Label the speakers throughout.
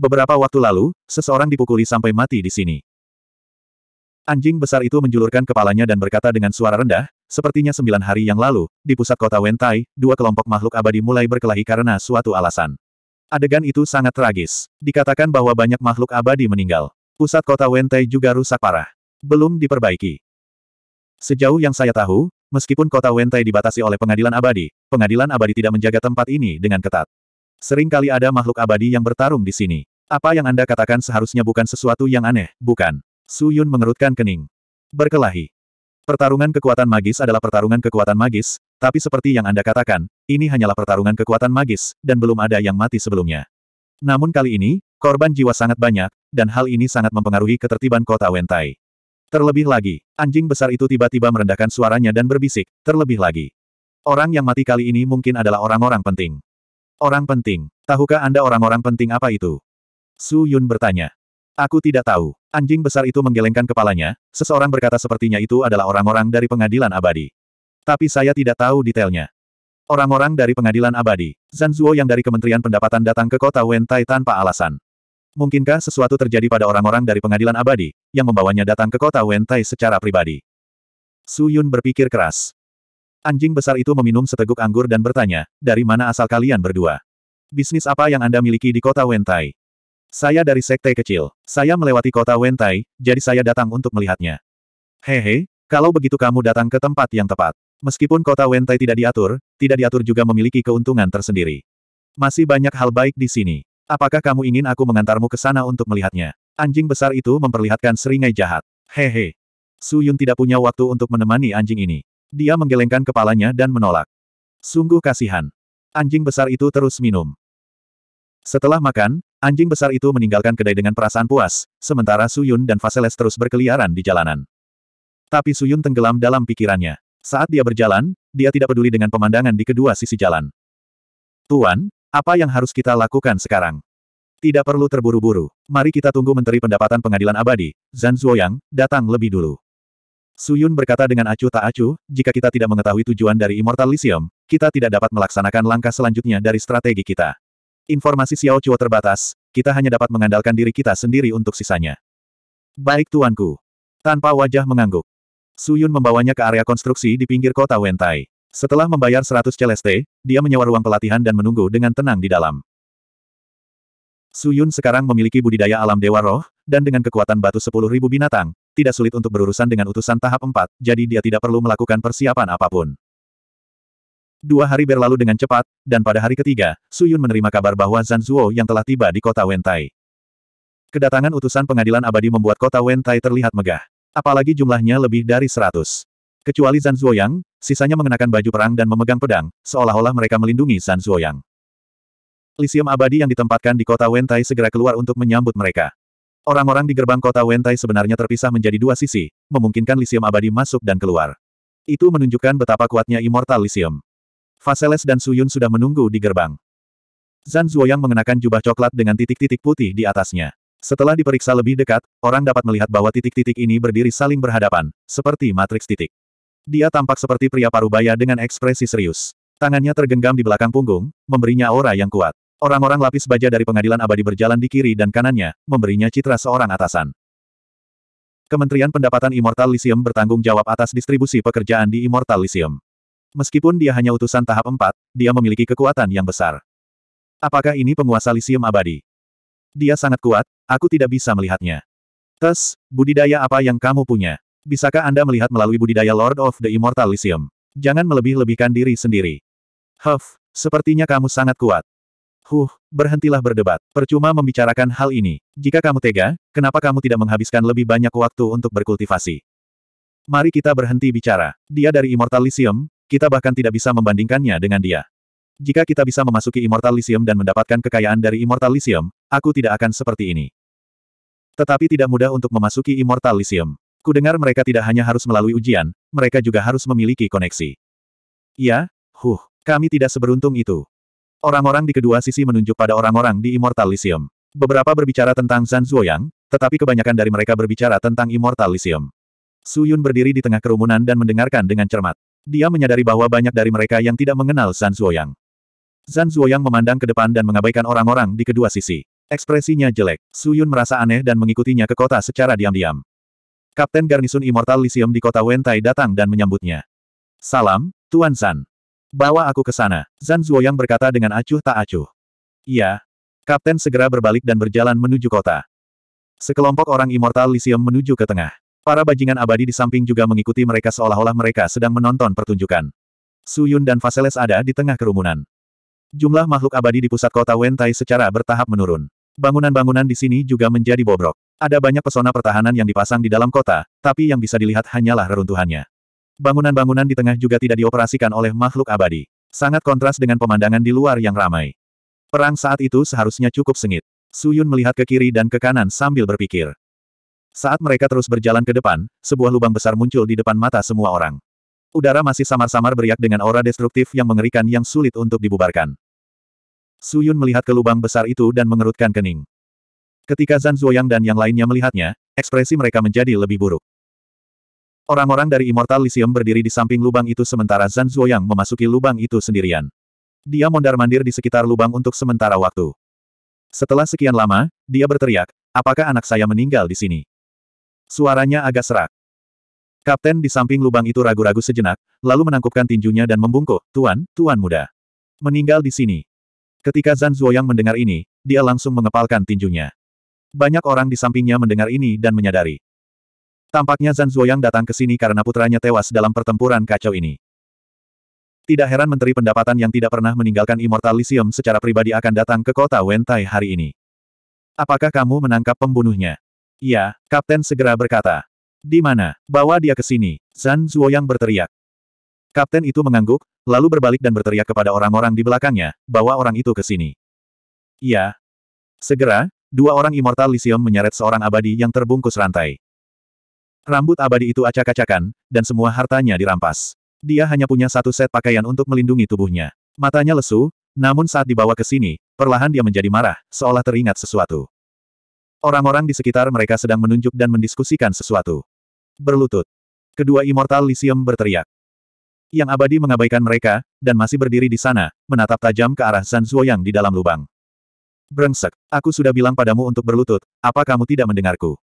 Speaker 1: Beberapa waktu lalu, seseorang dipukuli sampai mati di sini. Anjing besar itu menjulurkan kepalanya dan berkata dengan suara rendah, sepertinya sembilan hari yang lalu, di pusat kota Wentai, dua kelompok makhluk abadi mulai berkelahi karena suatu alasan. Adegan itu sangat tragis. Dikatakan bahwa banyak makhluk abadi meninggal. Pusat kota Wentai juga rusak parah. Belum diperbaiki. Sejauh yang saya tahu, meskipun kota Wentai dibatasi oleh pengadilan abadi, pengadilan abadi tidak menjaga tempat ini dengan ketat. Seringkali ada makhluk abadi yang bertarung di sini. Apa yang Anda katakan seharusnya bukan sesuatu yang aneh, bukan? Su Yun mengerutkan kening. Berkelahi. Pertarungan kekuatan magis adalah pertarungan kekuatan magis, tapi seperti yang Anda katakan, ini hanyalah pertarungan kekuatan magis, dan belum ada yang mati sebelumnya. Namun kali ini, korban jiwa sangat banyak, dan hal ini sangat mempengaruhi ketertiban kota Wentai. Terlebih lagi, anjing besar itu tiba-tiba merendahkan suaranya dan berbisik, terlebih lagi. Orang yang mati kali ini mungkin adalah orang-orang penting. Orang penting. Tahukah Anda orang-orang penting apa itu? Su Yun bertanya. Aku tidak tahu. Anjing besar itu menggelengkan kepalanya, seseorang berkata sepertinya itu adalah orang-orang dari pengadilan abadi. Tapi saya tidak tahu detailnya. Orang-orang dari pengadilan abadi, Zanzuo yang dari Kementerian Pendapatan datang ke kota Wentai tanpa alasan. Mungkinkah sesuatu terjadi pada orang-orang dari pengadilan abadi, yang membawanya datang ke kota Wentai secara pribadi? Su Yun berpikir keras. Anjing besar itu meminum seteguk anggur dan bertanya, dari mana asal kalian berdua? Bisnis apa yang Anda miliki di kota Wentai? Saya dari sekte kecil. Saya melewati kota Wentai, jadi saya datang untuk melihatnya. Hehe, kalau begitu kamu datang ke tempat yang tepat. Meskipun kota Wentai tidak diatur, tidak diatur juga memiliki keuntungan tersendiri. Masih banyak hal baik di sini. Apakah kamu ingin aku mengantarmu ke sana untuk melihatnya? Anjing besar itu memperlihatkan seringai jahat. Hehe. Su Yun tidak punya waktu untuk menemani anjing ini. Dia menggelengkan kepalanya dan menolak. Sungguh kasihan. Anjing besar itu terus minum. Setelah makan, anjing besar itu meninggalkan kedai dengan perasaan puas, sementara Suyun dan Vaseles terus berkeliaran di jalanan. Tapi Suyun tenggelam dalam pikirannya. Saat dia berjalan, dia tidak peduli dengan pemandangan di kedua sisi jalan. Tuan, apa yang harus kita lakukan sekarang? Tidak perlu terburu-buru. Mari kita tunggu Menteri Pendapatan Pengadilan Abadi, Zhan Zhuoyang, datang lebih dulu. Suyun berkata dengan acuh tak acuh, jika kita tidak mengetahui tujuan dari Immortal Lyceum, kita tidak dapat melaksanakan langkah selanjutnya dari strategi kita. Informasi Xiao Chuo terbatas, kita hanya dapat mengandalkan diri kita sendiri untuk sisanya. Baik tuanku. Tanpa wajah mengangguk. Su Yun membawanya ke area konstruksi di pinggir kota Wentai. Setelah membayar 100 celeste, dia menyewa ruang pelatihan dan menunggu dengan tenang di dalam. Su Yun sekarang memiliki budidaya alam dewa roh, dan dengan kekuatan batu 10.000 binatang, tidak sulit untuk berurusan dengan utusan tahap 4, jadi dia tidak perlu melakukan persiapan apapun. Dua hari berlalu dengan cepat, dan pada hari ketiga, Su Yun menerima kabar bahwa Zan Zuo yang telah tiba di kota Wentai. Kedatangan utusan pengadilan abadi membuat kota Wentai terlihat megah. Apalagi jumlahnya lebih dari seratus. Kecuali Zan yang, sisanya mengenakan baju perang dan memegang pedang, seolah-olah mereka melindungi Zan yang. Lisium abadi yang ditempatkan di kota Wentai segera keluar untuk menyambut mereka. Orang-orang di gerbang kota Wentai sebenarnya terpisah menjadi dua sisi, memungkinkan lisium abadi masuk dan keluar. Itu menunjukkan betapa kuatnya immortal lisium. Faseles dan Suyun sudah menunggu di gerbang. Zan Zuoyang mengenakan jubah coklat dengan titik-titik putih di atasnya. Setelah diperiksa lebih dekat, orang dapat melihat bahwa titik-titik ini berdiri saling berhadapan, seperti matriks titik. Dia tampak seperti pria parubaya dengan ekspresi serius. Tangannya tergenggam di belakang punggung, memberinya aura yang kuat. Orang-orang lapis baja dari pengadilan abadi berjalan di kiri dan kanannya, memberinya citra seorang atasan. Kementerian Pendapatan Immortal Lyceum bertanggung jawab atas distribusi pekerjaan di Immortal Lyceum. Meskipun dia hanya utusan tahap 4, dia memiliki kekuatan yang besar. Apakah ini penguasa lisium abadi? Dia sangat kuat, aku tidak bisa melihatnya. Tes, budidaya apa yang kamu punya? Bisakah Anda melihat melalui budidaya Lord of the Immortal Lysium? Jangan melebih-lebihkan diri sendiri. Huff, sepertinya kamu sangat kuat. Huh, berhentilah berdebat. Percuma membicarakan hal ini. Jika kamu tega, kenapa kamu tidak menghabiskan lebih banyak waktu untuk berkultivasi? Mari kita berhenti bicara. Dia dari Immortal Lysium, kita bahkan tidak bisa membandingkannya dengan dia. Jika kita bisa memasuki Immortal Lyceum dan mendapatkan kekayaan dari Immortal Lyceum, aku tidak akan seperti ini. Tetapi tidak mudah untuk memasuki Immortal Lyceum. Kudengar mereka tidak hanya harus melalui ujian, mereka juga harus memiliki koneksi. Ya, huh, kami tidak seberuntung itu. Orang-orang di kedua sisi menunjuk pada orang-orang di Immortal Lyceum. Beberapa berbicara tentang Zan Zhuoyang, tetapi kebanyakan dari mereka berbicara tentang Immortal Lyceum. Su Yun berdiri di tengah kerumunan dan mendengarkan dengan cermat dia menyadari bahwa banyak dari mereka yang tidak mengenal Zan Zuoyang. Zan Zuoyang memandang ke depan dan mengabaikan orang-orang di kedua sisi. Ekspresinya jelek. Su Yun merasa aneh dan mengikutinya ke kota secara diam-diam. Kapten Garnisun Immortal Lyceum di kota Wentai datang dan menyambutnya. Salam, Tuan Zan. Bawa aku ke sana, Zan Zuoyang berkata dengan acuh tak acuh. Iya. Kapten segera berbalik dan berjalan menuju kota. Sekelompok orang Immortal Lyceum menuju ke tengah. Para bajingan abadi di samping juga mengikuti mereka seolah-olah mereka sedang menonton pertunjukan. Suyun dan Faseles ada di tengah kerumunan. Jumlah makhluk abadi di pusat kota Wentai secara bertahap menurun. Bangunan-bangunan di sini juga menjadi bobrok. Ada banyak pesona pertahanan yang dipasang di dalam kota, tapi yang bisa dilihat hanyalah reruntuhannya. Bangunan-bangunan di tengah juga tidak dioperasikan oleh makhluk abadi. Sangat kontras dengan pemandangan di luar yang ramai. Perang saat itu seharusnya cukup sengit. Suyun melihat ke kiri dan ke kanan sambil berpikir. Saat mereka terus berjalan ke depan, sebuah lubang besar muncul di depan mata semua orang. Udara masih samar-samar beriak dengan aura destruktif yang mengerikan yang sulit untuk dibubarkan. Suyun melihat ke lubang besar itu dan mengerutkan kening. Ketika Zan Zuoyang dan yang lainnya melihatnya, ekspresi mereka menjadi lebih buruk. Orang-orang dari Immortal Lyceum berdiri di samping lubang itu sementara Zan Zuoyang memasuki lubang itu sendirian. Dia mondar-mandir di sekitar lubang untuk sementara waktu. Setelah sekian lama, dia berteriak, apakah anak saya meninggal di sini? Suaranya agak serak. Kapten di samping lubang itu ragu-ragu sejenak, lalu menangkupkan tinjunya dan membungkuk, Tuan, Tuan muda. Meninggal di sini. Ketika Zan Zuoyang mendengar ini, dia langsung mengepalkan tinjunya. Banyak orang di sampingnya mendengar ini dan menyadari. Tampaknya Zan Zuoyang datang ke sini karena putranya tewas dalam pertempuran kacau ini. Tidak heran Menteri Pendapatan yang tidak pernah meninggalkan Immortalisium secara pribadi akan datang ke kota Wentai hari ini. Apakah kamu menangkap pembunuhnya? Iya, Kapten segera berkata. Di mana? Bawa dia ke sini. Zan Zhuoyang berteriak. Kapten itu mengangguk, lalu berbalik dan berteriak kepada orang-orang di belakangnya, bawa orang itu ke sini. Iya. Segera, dua orang Immortal Lysium menyeret seorang abadi yang terbungkus rantai. Rambut abadi itu acak-acakan, dan semua hartanya dirampas. Dia hanya punya satu set pakaian untuk melindungi tubuhnya. Matanya lesu, namun saat dibawa ke sini, perlahan dia menjadi marah, seolah teringat sesuatu. Orang-orang di sekitar mereka sedang menunjuk dan mendiskusikan sesuatu. Berlutut. Kedua Immortal Lysium berteriak. Yang abadi mengabaikan mereka, dan masih berdiri di sana, menatap tajam ke arah San Zhuoyang di dalam lubang. Brengsek, aku sudah bilang padamu untuk berlutut, apa kamu tidak mendengarku?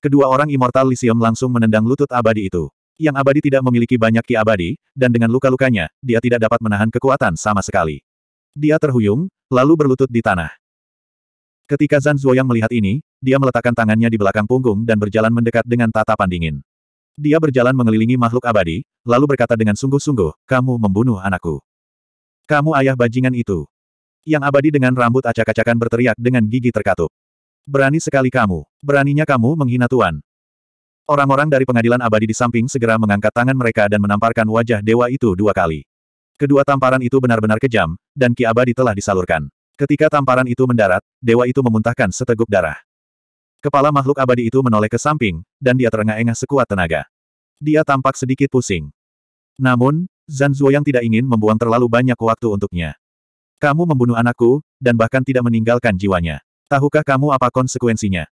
Speaker 1: Kedua orang Immortal Lysium langsung menendang lutut abadi itu. Yang abadi tidak memiliki banyak ki abadi, dan dengan luka-lukanya, dia tidak dapat menahan kekuatan sama sekali. Dia terhuyung, lalu berlutut di tanah. Ketika Zan Zuoyang melihat ini, dia meletakkan tangannya di belakang punggung dan berjalan mendekat dengan tatapan dingin. Dia berjalan mengelilingi makhluk abadi, lalu berkata dengan sungguh-sungguh, kamu membunuh anakku. Kamu ayah bajingan itu. Yang abadi dengan rambut acak-acakan berteriak dengan gigi terkatup. Berani sekali kamu, beraninya kamu menghina Tuan. Orang-orang dari pengadilan abadi di samping segera mengangkat tangan mereka dan menamparkan wajah dewa itu dua kali. Kedua tamparan itu benar-benar kejam, dan ki abadi telah disalurkan. Ketika tamparan itu mendarat, dewa itu memuntahkan seteguk darah. Kepala makhluk abadi itu menoleh ke samping, dan dia terengah-engah sekuat tenaga. Dia tampak sedikit pusing. Namun, Zan yang tidak ingin membuang terlalu banyak waktu untuknya. Kamu membunuh anakku, dan bahkan tidak meninggalkan jiwanya. Tahukah kamu apa konsekuensinya?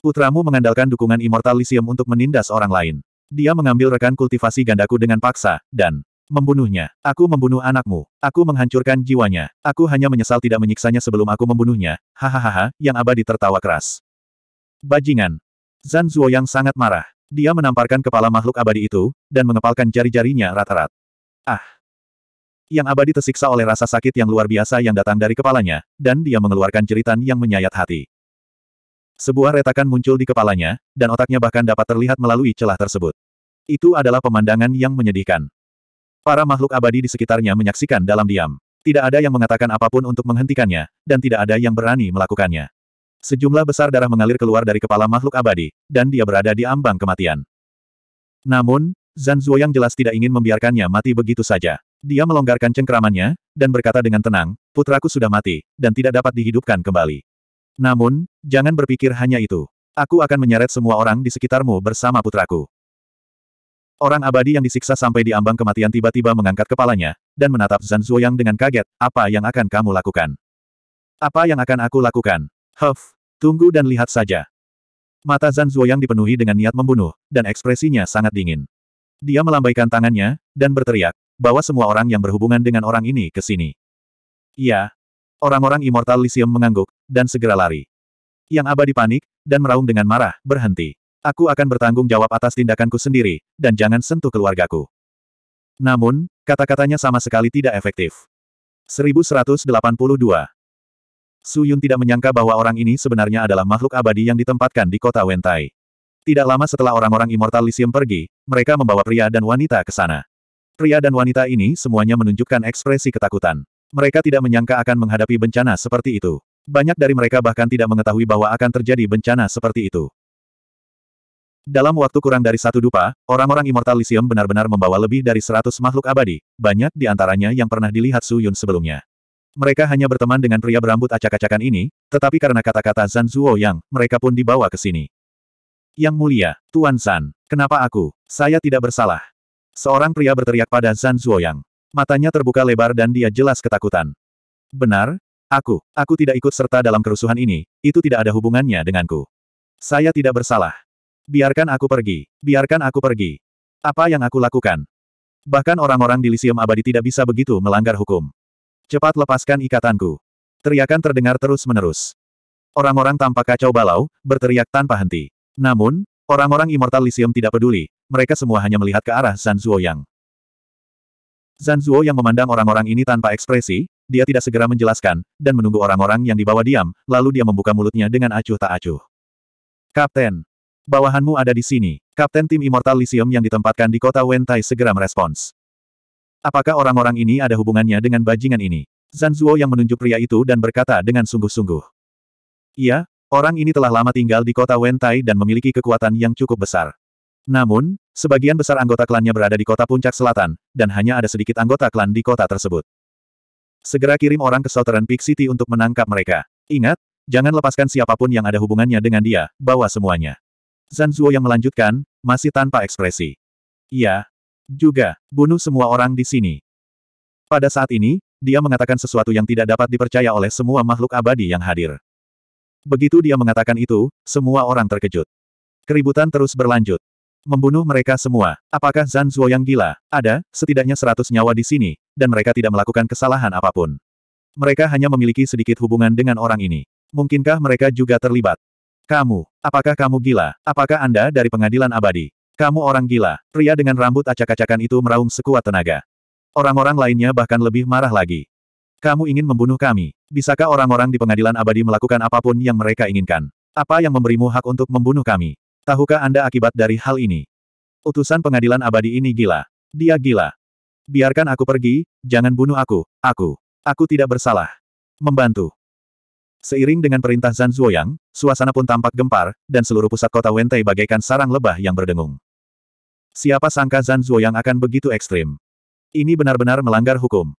Speaker 1: Putramu mengandalkan dukungan Immortalisium untuk menindas orang lain. Dia mengambil rekan kultivasi gandaku dengan paksa, dan Membunuhnya. Aku membunuh anakmu. Aku menghancurkan jiwanya. Aku hanya menyesal tidak menyiksanya sebelum aku membunuhnya. Hahaha, yang abadi tertawa keras. Bajingan. Zan yang sangat marah. Dia menamparkan kepala makhluk abadi itu, dan mengepalkan jari-jarinya rat-rat. Ah! Yang abadi tersiksa oleh rasa sakit yang luar biasa yang datang dari kepalanya, dan dia mengeluarkan jeritan yang menyayat hati. Sebuah retakan muncul di kepalanya, dan otaknya bahkan dapat terlihat melalui celah tersebut. Itu adalah pemandangan yang menyedihkan. Para makhluk abadi di sekitarnya menyaksikan dalam diam. Tidak ada yang mengatakan apapun untuk menghentikannya, dan tidak ada yang berani melakukannya. Sejumlah besar darah mengalir keluar dari kepala makhluk abadi, dan dia berada di ambang kematian. Namun, Zan Zuoyang jelas tidak ingin membiarkannya mati begitu saja. Dia melonggarkan cengkeramannya, dan berkata dengan tenang, putraku sudah mati, dan tidak dapat dihidupkan kembali. Namun, jangan berpikir hanya itu. Aku akan menyeret semua orang di sekitarmu bersama putraku. Orang abadi yang disiksa sampai di ambang kematian tiba-tiba mengangkat kepalanya, dan menatap Zhan Zhuoyang dengan kaget, apa yang akan kamu lakukan? Apa yang akan aku lakukan? Huff, tunggu dan lihat saja. Mata Zhan Zhuoyang dipenuhi dengan niat membunuh, dan ekspresinya sangat dingin. Dia melambaikan tangannya, dan berteriak, bahwa semua orang yang berhubungan dengan orang ini ke sini. Iya. Orang-orang Immortal Lysium mengangguk, dan segera lari. Yang abadi panik, dan meraung dengan marah, berhenti. Aku akan bertanggung jawab atas tindakanku sendiri, dan jangan sentuh keluargaku. Namun, kata-katanya sama sekali tidak efektif. 1182 Su Yun tidak menyangka bahwa orang ini sebenarnya adalah makhluk abadi yang ditempatkan di kota Wentai. Tidak lama setelah orang-orang Immortal Lysium pergi, mereka membawa pria dan wanita ke sana. Pria dan wanita ini semuanya menunjukkan ekspresi ketakutan. Mereka tidak menyangka akan menghadapi bencana seperti itu. Banyak dari mereka bahkan tidak mengetahui bahwa akan terjadi bencana seperti itu. Dalam waktu kurang dari satu dupa, orang-orang Immortal Lyceum benar-benar membawa lebih dari seratus makhluk abadi, banyak di antaranya yang pernah dilihat Su Yun sebelumnya. Mereka hanya berteman dengan pria berambut acak-acakan ini, tetapi karena kata-kata Zan Zuo Yang, mereka pun dibawa ke sini. Yang mulia, Tuan San, kenapa aku? Saya tidak bersalah. Seorang pria berteriak pada Zan Zuo Yang. Matanya terbuka lebar dan dia jelas ketakutan. Benar? Aku, aku tidak ikut serta dalam kerusuhan ini, itu tidak ada hubungannya denganku. Saya tidak bersalah. Biarkan aku pergi. Biarkan aku pergi. Apa yang aku lakukan? Bahkan orang-orang di Lisium Abadi tidak bisa begitu melanggar hukum. Cepat lepaskan ikatanku. Teriakan terdengar terus-menerus. Orang-orang tampak kacau balau, berteriak tanpa henti. Namun, orang-orang Immortal Lisium tidak peduli, mereka semua hanya melihat ke arah Zan Zuo Yang. Zan Zuo yang memandang orang-orang ini tanpa ekspresi, dia tidak segera menjelaskan, dan menunggu orang-orang yang dibawa diam, lalu dia membuka mulutnya dengan acuh tak acuh. Kapten, Bawahanmu ada di sini. Kapten tim Immortal Lysium yang ditempatkan di kota Wentai segera merespons. Apakah orang-orang ini ada hubungannya dengan bajingan ini? Zanzuo yang menunjuk pria itu dan berkata dengan sungguh-sungguh. Iya, orang ini telah lama tinggal di kota Wentai dan memiliki kekuatan yang cukup besar. Namun, sebagian besar anggota klannya berada di kota puncak selatan, dan hanya ada sedikit anggota klan di kota tersebut. Segera kirim orang ke Southern Peak City untuk menangkap mereka. Ingat, jangan lepaskan siapapun yang ada hubungannya dengan dia, bawa semuanya. Zan Zuo yang melanjutkan, masih tanpa ekspresi. Iya. Juga, bunuh semua orang di sini. Pada saat ini, dia mengatakan sesuatu yang tidak dapat dipercaya oleh semua makhluk abadi yang hadir. Begitu dia mengatakan itu, semua orang terkejut. Keributan terus berlanjut. Membunuh mereka semua. Apakah Zan Zuo yang gila? Ada, setidaknya seratus nyawa di sini, dan mereka tidak melakukan kesalahan apapun. Mereka hanya memiliki sedikit hubungan dengan orang ini. Mungkinkah mereka juga terlibat? Kamu, apakah kamu gila? Apakah Anda dari pengadilan abadi? Kamu orang gila. Pria dengan rambut acak-acakan itu meraung sekuat tenaga. Orang-orang lainnya bahkan lebih marah lagi. Kamu ingin membunuh kami. Bisakah orang-orang di pengadilan abadi melakukan apapun yang mereka inginkan? Apa yang memberimu hak untuk membunuh kami? Tahukah Anda akibat dari hal ini? Utusan pengadilan abadi ini gila. Dia gila. Biarkan aku pergi, jangan bunuh aku, aku. Aku tidak bersalah. Membantu. Seiring dengan perintah Zan Zuoyang, suasana pun tampak gempar, dan seluruh pusat kota Wentai bagaikan sarang lebah yang berdengung. Siapa sangka Zan Zuoyang akan begitu ekstrim? Ini benar-benar melanggar hukum.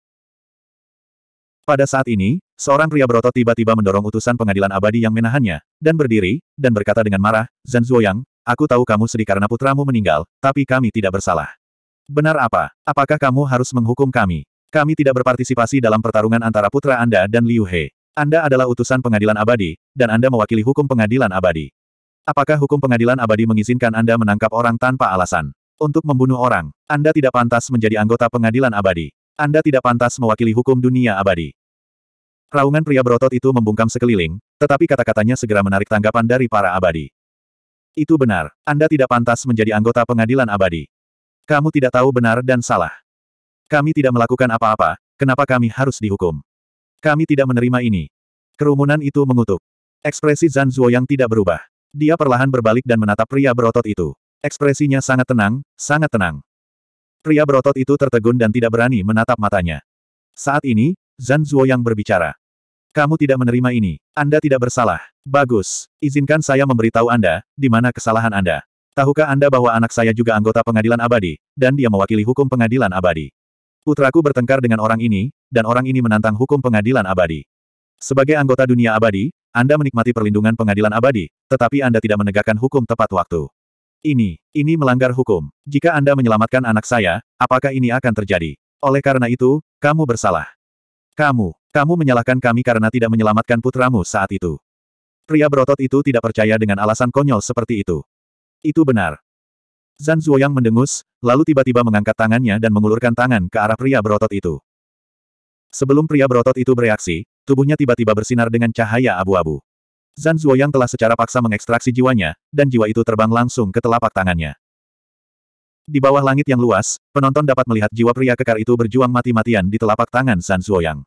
Speaker 1: Pada saat ini, seorang pria berotot tiba-tiba mendorong utusan pengadilan abadi yang menahannya, dan berdiri, dan berkata dengan marah, Zan Zuoyang, aku tahu kamu sedih karena putramu meninggal, tapi kami tidak bersalah. Benar apa? Apakah kamu harus menghukum kami? Kami tidak berpartisipasi dalam pertarungan antara putra Anda dan Liu He. Anda adalah utusan pengadilan abadi, dan Anda mewakili hukum pengadilan abadi. Apakah hukum pengadilan abadi mengizinkan Anda menangkap orang tanpa alasan? Untuk membunuh orang, Anda tidak pantas menjadi anggota pengadilan abadi. Anda tidak pantas mewakili hukum dunia abadi. Raungan pria berotot itu membungkam sekeliling, tetapi kata-katanya segera menarik tanggapan dari para abadi. Itu benar, Anda tidak pantas menjadi anggota pengadilan abadi. Kamu tidak tahu benar dan salah. Kami tidak melakukan apa-apa, kenapa kami harus dihukum? Kami tidak menerima ini. Kerumunan itu mengutuk. Ekspresi Zan Zuo yang tidak berubah. Dia perlahan berbalik dan menatap pria berotot itu. Ekspresinya sangat tenang, sangat tenang. Pria berotot itu tertegun dan tidak berani menatap matanya. Saat ini, Zan Zuo yang berbicara. Kamu tidak menerima ini. Anda tidak bersalah. Bagus. Izinkan saya memberitahu Anda, di mana kesalahan Anda. Tahukah Anda bahwa anak saya juga anggota pengadilan abadi, dan dia mewakili hukum pengadilan abadi. Putraku bertengkar dengan orang ini, dan orang ini menantang hukum pengadilan abadi. Sebagai anggota dunia abadi, Anda menikmati perlindungan pengadilan abadi, tetapi Anda tidak menegakkan hukum tepat waktu. Ini, ini melanggar hukum. Jika Anda menyelamatkan anak saya, apakah ini akan terjadi? Oleh karena itu, kamu bersalah. Kamu, kamu menyalahkan kami karena tidak menyelamatkan putramu saat itu. Pria berotot itu tidak percaya dengan alasan konyol seperti itu. Itu benar, Zan Zuoyang mendengus, lalu tiba-tiba mengangkat tangannya dan mengulurkan tangan ke arah pria berotot itu. Sebelum pria berotot itu bereaksi, tubuhnya tiba-tiba bersinar dengan cahaya abu-abu. Zan Zuoyang telah secara paksa mengekstraksi jiwanya, dan jiwa itu terbang langsung ke telapak tangannya. Di bawah langit yang luas, penonton dapat melihat jiwa pria kekar itu berjuang mati-matian di telapak tangan Zan Zuoyang.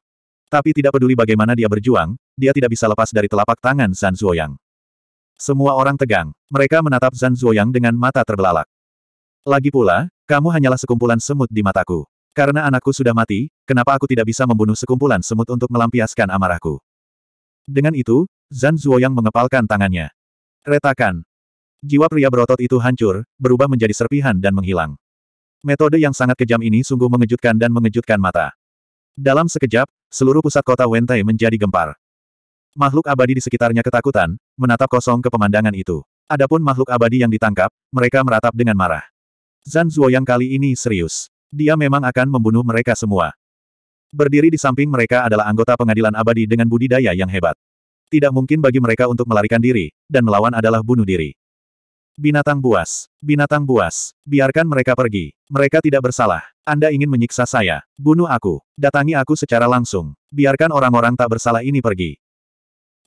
Speaker 1: Tapi tidak peduli bagaimana dia berjuang, dia tidak bisa lepas dari telapak tangan Zan Zuoyang. Semua orang tegang, mereka menatap Zan Zuoyang dengan mata terbelalak. Lagi pula, kamu hanyalah sekumpulan semut di mataku. Karena anakku sudah mati, kenapa aku tidak bisa membunuh sekumpulan semut untuk melampiaskan amarahku? Dengan itu, Zan Zuoyang mengepalkan tangannya. Retakan. Jiwa pria berotot itu hancur, berubah menjadi serpihan dan menghilang. Metode yang sangat kejam ini sungguh mengejutkan dan mengejutkan mata. Dalam sekejap, seluruh pusat kota Wentai menjadi gempar. Makhluk abadi di sekitarnya ketakutan, menatap kosong ke pemandangan itu. Adapun makhluk abadi yang ditangkap, mereka meratap dengan marah. Zan Zuoyang kali ini serius. Dia memang akan membunuh mereka semua. Berdiri di samping mereka adalah anggota pengadilan abadi dengan budidaya yang hebat. Tidak mungkin bagi mereka untuk melarikan diri, dan melawan adalah bunuh diri. Binatang buas. Binatang buas. Biarkan mereka pergi. Mereka tidak bersalah. Anda ingin menyiksa saya. Bunuh aku. Datangi aku secara langsung. Biarkan orang-orang tak bersalah ini pergi.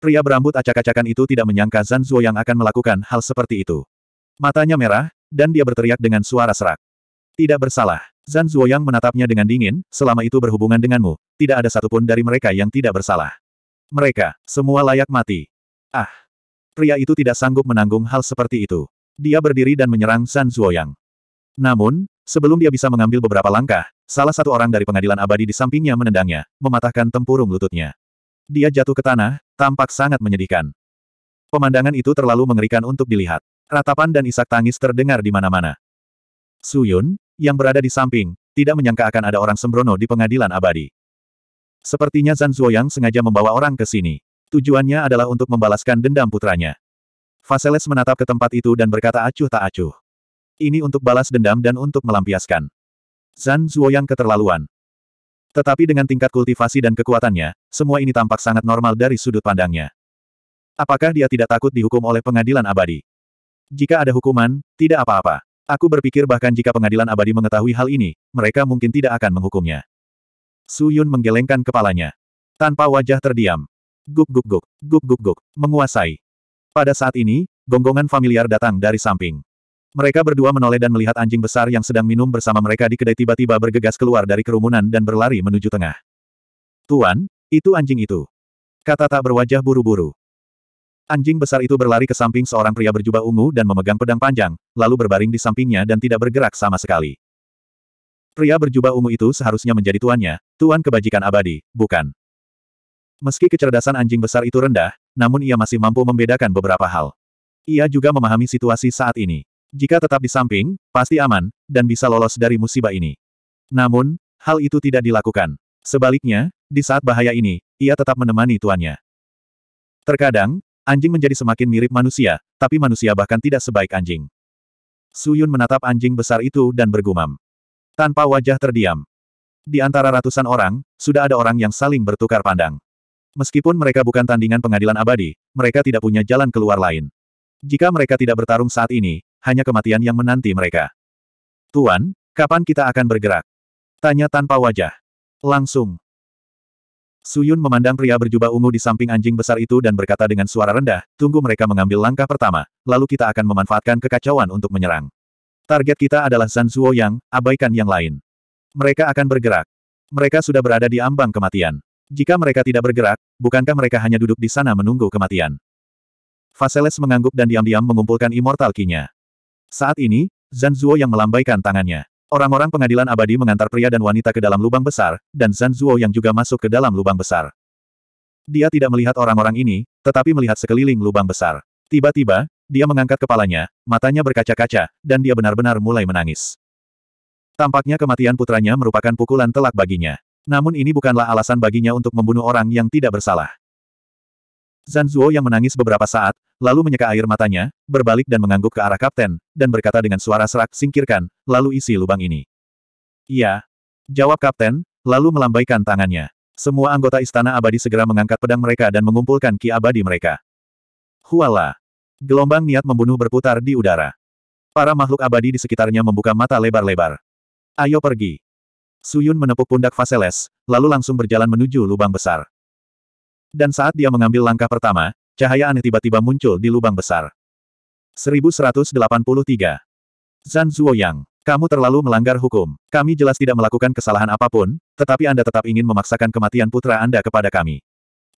Speaker 1: Pria berambut acak-acakan itu tidak menyangka Zan Zuo yang akan melakukan hal seperti itu. Matanya merah, dan dia berteriak dengan suara serak. Tidak bersalah. Zan Zuoyang menatapnya dengan dingin, selama itu berhubungan denganmu, tidak ada satupun dari mereka yang tidak bersalah. Mereka, semua layak mati. Ah! Pria itu tidak sanggup menanggung hal seperti itu. Dia berdiri dan menyerang Zan Zuoyang. Namun, sebelum dia bisa mengambil beberapa langkah, salah satu orang dari pengadilan abadi di sampingnya menendangnya, mematahkan tempurung lututnya. Dia jatuh ke tanah, tampak sangat menyedihkan. Pemandangan itu terlalu mengerikan untuk dilihat. Ratapan dan isak tangis terdengar di mana-mana. Suyun, yang berada di samping, tidak menyangka akan ada orang sembrono di pengadilan abadi. Sepertinya Zan Zuoyang sengaja membawa orang ke sini. Tujuannya adalah untuk membalaskan dendam putranya. Faseles menatap ke tempat itu dan berkata acuh tak acuh. Ini untuk balas dendam dan untuk melampiaskan. Zan Zuoyang keterlaluan. Tetapi dengan tingkat kultivasi dan kekuatannya, semua ini tampak sangat normal dari sudut pandangnya. Apakah dia tidak takut dihukum oleh pengadilan abadi? Jika ada hukuman, tidak apa-apa. Aku berpikir bahkan jika pengadilan abadi mengetahui hal ini, mereka mungkin tidak akan menghukumnya. Su Yun menggelengkan kepalanya. Tanpa wajah terdiam. Guk guk guk, guk guk guk, menguasai. Pada saat ini, gonggongan familiar datang dari samping. Mereka berdua menoleh dan melihat anjing besar yang sedang minum bersama mereka di kedai tiba-tiba bergegas keluar dari kerumunan dan berlari menuju tengah. Tuan, itu anjing itu. Kata tak berwajah buru-buru. Anjing besar itu berlari ke samping seorang pria berjubah ungu dan memegang pedang panjang, lalu berbaring di sampingnya dan tidak bergerak sama sekali. Pria berjubah ungu itu seharusnya menjadi tuannya, tuan kebajikan abadi, bukan. Meski kecerdasan anjing besar itu rendah, namun ia masih mampu membedakan beberapa hal. Ia juga memahami situasi saat ini. Jika tetap di samping, pasti aman, dan bisa lolos dari musibah ini. Namun, hal itu tidak dilakukan. Sebaliknya, di saat bahaya ini, ia tetap menemani tuannya. Terkadang, Anjing menjadi semakin mirip manusia, tapi manusia bahkan tidak sebaik anjing. Suyun menatap anjing besar itu dan bergumam. Tanpa wajah terdiam. Di antara ratusan orang, sudah ada orang yang saling bertukar pandang. Meskipun mereka bukan tandingan pengadilan abadi, mereka tidak punya jalan keluar lain. Jika mereka tidak bertarung saat ini, hanya kematian yang menanti mereka. Tuan, kapan kita akan bergerak? Tanya tanpa wajah. Langsung. Suyun memandang pria berjubah ungu di samping anjing besar itu dan berkata dengan suara rendah, tunggu mereka mengambil langkah pertama, lalu kita akan memanfaatkan kekacauan untuk menyerang. Target kita adalah San Zuo Yang, abaikan yang lain. Mereka akan bergerak. Mereka sudah berada di ambang kematian. Jika mereka tidak bergerak, bukankah mereka hanya duduk di sana menunggu kematian? Faseles mengangguk dan diam-diam mengumpulkan immortal key-nya. Saat ini, Zanzuo yang melambaikan tangannya. Orang-orang pengadilan abadi mengantar pria dan wanita ke dalam lubang besar, dan Zan Zuo yang juga masuk ke dalam lubang besar. Dia tidak melihat orang-orang ini, tetapi melihat sekeliling lubang besar. Tiba-tiba, dia mengangkat kepalanya, matanya berkaca-kaca, dan dia benar-benar mulai menangis. Tampaknya kematian putranya merupakan pukulan telak baginya. Namun ini bukanlah alasan baginya untuk membunuh orang yang tidak bersalah. Zan Zuo yang menangis beberapa saat, lalu menyeka air matanya, berbalik dan mengangguk ke arah kapten, dan berkata dengan suara serak, singkirkan, lalu isi lubang ini. Iya. Jawab kapten, lalu melambaikan tangannya. Semua anggota istana abadi segera mengangkat pedang mereka dan mengumpulkan ki abadi mereka. Huala. Gelombang niat membunuh berputar di udara. Para makhluk abadi di sekitarnya membuka mata lebar-lebar. Ayo pergi. Suyun menepuk pundak Faseles, lalu langsung berjalan menuju lubang besar. Dan saat dia mengambil langkah pertama, cahaya aneh tiba-tiba muncul di lubang besar. 1183. Zan Zuoyang, kamu terlalu melanggar hukum. Kami jelas tidak melakukan kesalahan apapun, tetapi Anda tetap ingin memaksakan kematian putra Anda kepada kami.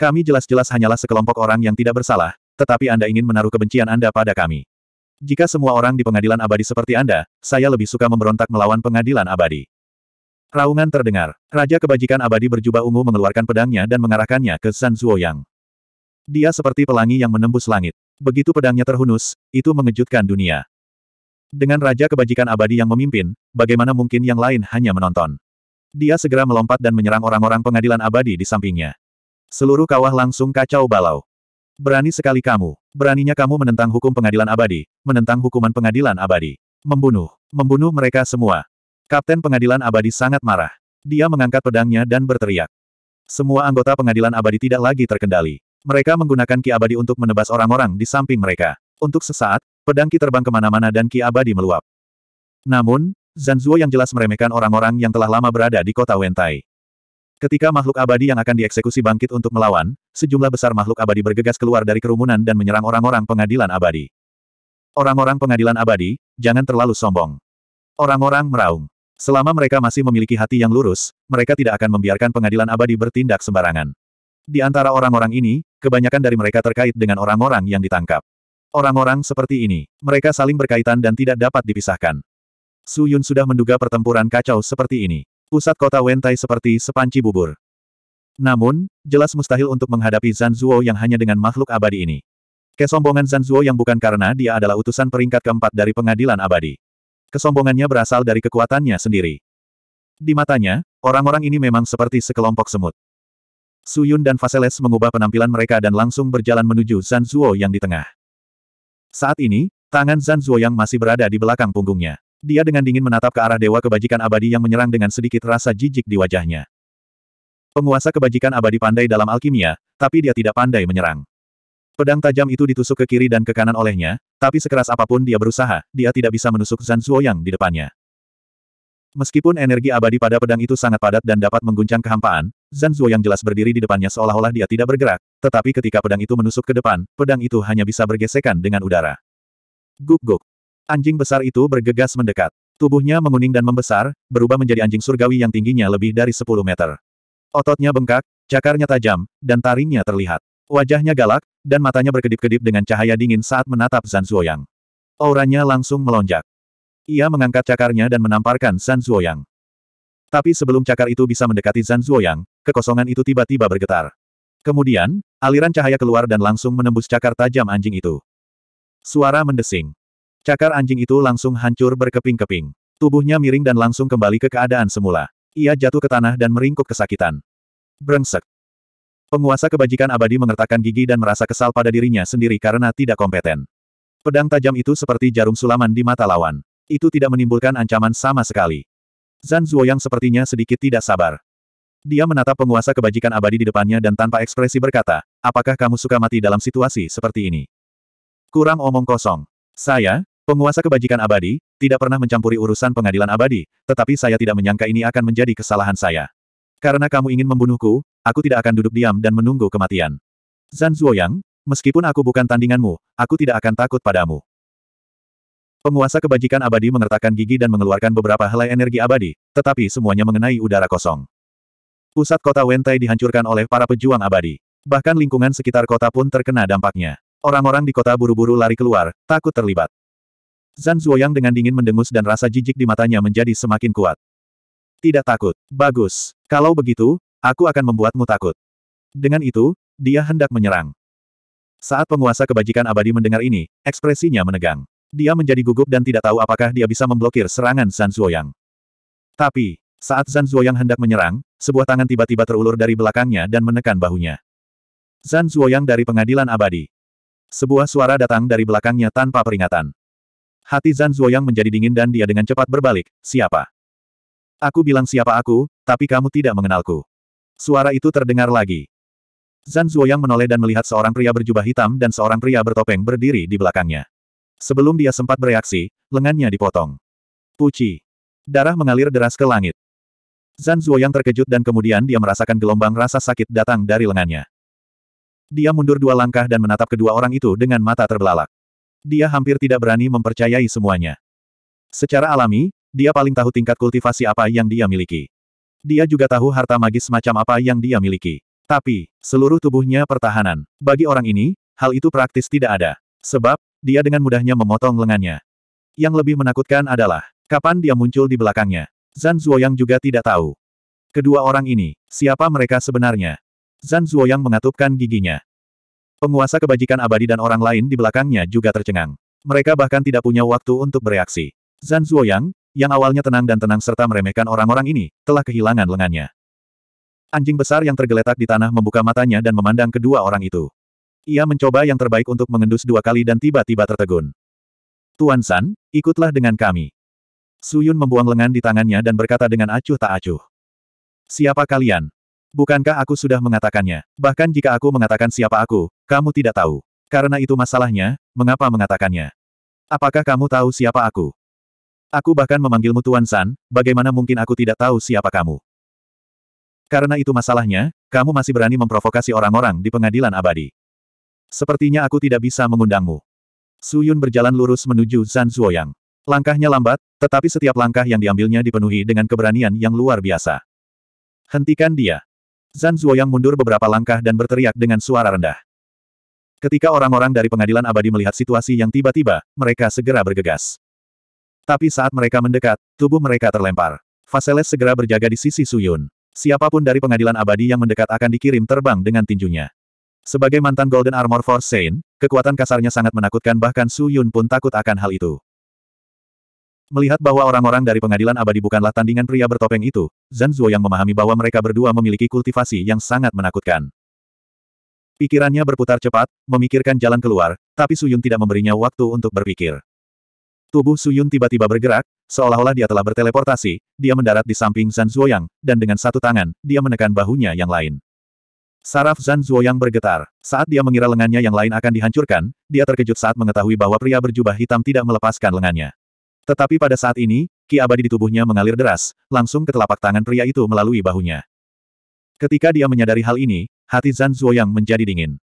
Speaker 1: Kami jelas-jelas hanyalah sekelompok orang yang tidak bersalah, tetapi Anda ingin menaruh kebencian Anda pada kami. Jika semua orang di pengadilan abadi seperti Anda, saya lebih suka memberontak melawan pengadilan abadi. Raungan terdengar. Raja kebajikan abadi berjubah ungu mengeluarkan pedangnya dan mengarahkannya ke San Zuoyang. Dia seperti pelangi yang menembus langit. Begitu pedangnya terhunus, itu mengejutkan dunia. Dengan Raja kebajikan abadi yang memimpin, bagaimana mungkin yang lain hanya menonton. Dia segera melompat dan menyerang orang-orang pengadilan abadi di sampingnya. Seluruh kawah langsung kacau balau. Berani sekali kamu. Beraninya kamu menentang hukum pengadilan abadi, menentang hukuman pengadilan abadi. Membunuh. Membunuh mereka semua. Kapten pengadilan abadi sangat marah. Dia mengangkat pedangnya dan berteriak. Semua anggota pengadilan abadi tidak lagi terkendali. Mereka menggunakan ki abadi untuk menebas orang-orang di samping mereka. Untuk sesaat, pedang ki terbang kemana-mana dan ki abadi meluap. Namun, Zanzuo yang jelas meremehkan orang-orang yang telah lama berada di kota Wentai. Ketika makhluk abadi yang akan dieksekusi bangkit untuk melawan, sejumlah besar makhluk abadi bergegas keluar dari kerumunan dan menyerang orang-orang pengadilan abadi. Orang-orang pengadilan abadi, jangan terlalu sombong. Orang-orang meraung. Selama mereka masih memiliki hati yang lurus, mereka tidak akan membiarkan pengadilan abadi bertindak sembarangan. Di antara orang-orang ini, kebanyakan dari mereka terkait dengan orang-orang yang ditangkap. Orang-orang seperti ini, mereka saling berkaitan dan tidak dapat dipisahkan. Su Yun sudah menduga pertempuran kacau seperti ini. Pusat kota Wentai seperti sepanci bubur. Namun, jelas mustahil untuk menghadapi Zan Zuo yang hanya dengan makhluk abadi ini. Kesombongan Zan Zuo yang bukan karena dia adalah utusan peringkat keempat dari pengadilan abadi kesombongannya berasal dari kekuatannya sendiri. Di matanya, orang-orang ini memang seperti sekelompok semut. Suyun dan Faseles mengubah penampilan mereka dan langsung berjalan menuju Zan Zuo yang di tengah. Saat ini, tangan Zan Zuo yang masih berada di belakang punggungnya. Dia dengan dingin menatap ke arah Dewa Kebajikan Abadi yang menyerang dengan sedikit rasa jijik di wajahnya. Penguasa kebajikan abadi pandai dalam alkimia, tapi dia tidak pandai menyerang. Pedang tajam itu ditusuk ke kiri dan ke kanan olehnya, tapi sekeras apapun dia berusaha, dia tidak bisa menusuk Zhan Zhuoyang di depannya. Meskipun energi abadi pada pedang itu sangat padat dan dapat mengguncang kehampaan, Zhan Zhuoyang jelas berdiri di depannya seolah-olah dia tidak bergerak, tetapi ketika pedang itu menusuk ke depan, pedang itu hanya bisa bergesekan dengan udara. Guk-guk. Anjing besar itu bergegas mendekat. Tubuhnya menguning dan membesar, berubah menjadi anjing surgawi yang tingginya lebih dari 10 meter. Ototnya bengkak, cakarnya tajam, dan taringnya terlihat. Wajahnya galak, dan matanya berkedip-kedip dengan cahaya dingin saat menatap Zan Zuoyang. Auranya langsung melonjak. Ia mengangkat cakarnya dan menamparkan Zan Zuoyang. Tapi sebelum cakar itu bisa mendekati Zan Zuoyang, kekosongan itu tiba-tiba bergetar. Kemudian, aliran cahaya keluar dan langsung menembus cakar tajam anjing itu. Suara mendesing. Cakar anjing itu langsung hancur berkeping-keping. Tubuhnya miring dan langsung kembali ke keadaan semula. Ia jatuh ke tanah dan meringkuk kesakitan. Brengsek. Penguasa kebajikan abadi mengertakkan gigi dan merasa kesal pada dirinya sendiri karena tidak kompeten. Pedang tajam itu seperti jarum sulaman di mata lawan. Itu tidak menimbulkan ancaman sama sekali. Zan Zuoyang sepertinya sedikit tidak sabar. Dia menatap penguasa kebajikan abadi di depannya dan tanpa ekspresi berkata, apakah kamu suka mati dalam situasi seperti ini? Kurang omong kosong. Saya, penguasa kebajikan abadi, tidak pernah mencampuri urusan pengadilan abadi, tetapi saya tidak menyangka ini akan menjadi kesalahan saya. Karena kamu ingin membunuhku, Aku tidak akan duduk diam dan menunggu kematian. Zan Zhuoyang, meskipun aku bukan tandinganmu, aku tidak akan takut padamu. Penguasa kebajikan abadi mengertakkan gigi dan mengeluarkan beberapa helai energi abadi, tetapi semuanya mengenai udara kosong. Pusat kota Wentai dihancurkan oleh para pejuang abadi. Bahkan lingkungan sekitar kota pun terkena dampaknya. Orang-orang di kota buru-buru lari keluar, takut terlibat. Zan Zhuoyang dengan dingin mendengus dan rasa jijik di matanya menjadi semakin kuat. Tidak takut. Bagus. Kalau begitu, Aku akan membuatmu takut. Dengan itu, dia hendak menyerang. Saat penguasa kebajikan abadi mendengar ini, ekspresinya menegang. Dia menjadi gugup dan tidak tahu apakah dia bisa memblokir serangan Zan Zuoyang. Tapi, saat Zan Zuoyang hendak menyerang, sebuah tangan tiba-tiba terulur dari belakangnya dan menekan bahunya. Zan Zuoyang dari pengadilan abadi. Sebuah suara datang dari belakangnya tanpa peringatan. Hati Zan Zuoyang menjadi dingin dan dia dengan cepat berbalik, siapa? Aku bilang siapa aku, tapi kamu tidak mengenalku. Suara itu terdengar lagi. Zan Zuoyang menoleh dan melihat seorang pria berjubah hitam dan seorang pria bertopeng berdiri di belakangnya. Sebelum dia sempat bereaksi, lengannya dipotong. Puci. Darah mengalir deras ke langit. Zan Zuoyang terkejut dan kemudian dia merasakan gelombang rasa sakit datang dari lengannya. Dia mundur dua langkah dan menatap kedua orang itu dengan mata terbelalak. Dia hampir tidak berani mempercayai semuanya. Secara alami, dia paling tahu tingkat kultivasi apa yang dia miliki. Dia juga tahu harta magis semacam apa yang dia miliki. Tapi, seluruh tubuhnya pertahanan. Bagi orang ini, hal itu praktis tidak ada. Sebab, dia dengan mudahnya memotong lengannya. Yang lebih menakutkan adalah, kapan dia muncul di belakangnya. Zan Zuoyang juga tidak tahu. Kedua orang ini, siapa mereka sebenarnya? Zan Zuoyang mengatupkan giginya. Penguasa kebajikan abadi dan orang lain di belakangnya juga tercengang. Mereka bahkan tidak punya waktu untuk bereaksi. Zan Zuoyang, yang awalnya tenang dan tenang serta meremehkan orang-orang ini, telah kehilangan lengannya. Anjing besar yang tergeletak di tanah membuka matanya dan memandang kedua orang itu. Ia mencoba yang terbaik untuk mengendus dua kali dan tiba-tiba tertegun. Tuan San, ikutlah dengan kami. Suyun membuang lengan di tangannya dan berkata dengan acuh tak acuh. Siapa kalian? Bukankah aku sudah mengatakannya? Bahkan jika aku mengatakan siapa aku, kamu tidak tahu. Karena itu masalahnya, mengapa mengatakannya? Apakah kamu tahu siapa aku? Aku bahkan memanggilmu Tuan San, bagaimana mungkin aku tidak tahu siapa kamu? Karena itu masalahnya, kamu masih berani memprovokasi orang-orang di pengadilan abadi. Sepertinya aku tidak bisa mengundangmu. Su Yun berjalan lurus menuju Zan Zuoyang. Langkahnya lambat, tetapi setiap langkah yang diambilnya dipenuhi dengan keberanian yang luar biasa. Hentikan dia. Zan Zuoyang mundur beberapa langkah dan berteriak dengan suara rendah. Ketika orang-orang dari pengadilan abadi melihat situasi yang tiba-tiba, mereka segera bergegas. Tapi saat mereka mendekat, tubuh mereka terlempar. Faseles segera berjaga di sisi Suyun. Siapapun dari pengadilan abadi yang mendekat akan dikirim terbang dengan tinjunya. Sebagai mantan Golden Armor Force Saint, kekuatan kasarnya sangat menakutkan bahkan Suyun pun takut akan hal itu. Melihat bahwa orang-orang dari pengadilan abadi bukanlah tandingan pria bertopeng itu, Zan Zhuo yang memahami bahwa mereka berdua memiliki kultivasi yang sangat menakutkan. Pikirannya berputar cepat, memikirkan jalan keluar, tapi Suyun tidak memberinya waktu untuk berpikir. Tubuh Suyun tiba-tiba bergerak, seolah-olah dia telah berteleportasi, dia mendarat di samping Zan Zuoyang, dan dengan satu tangan, dia menekan bahunya yang lain. Saraf Zan Zuoyang bergetar. Saat dia mengira lengannya yang lain akan dihancurkan, dia terkejut saat mengetahui bahwa pria berjubah hitam tidak melepaskan lengannya. Tetapi pada saat ini, ki abadi di tubuhnya mengalir deras, langsung ke telapak tangan pria itu melalui bahunya. Ketika dia menyadari hal ini, hati Zan Zuoyang menjadi dingin.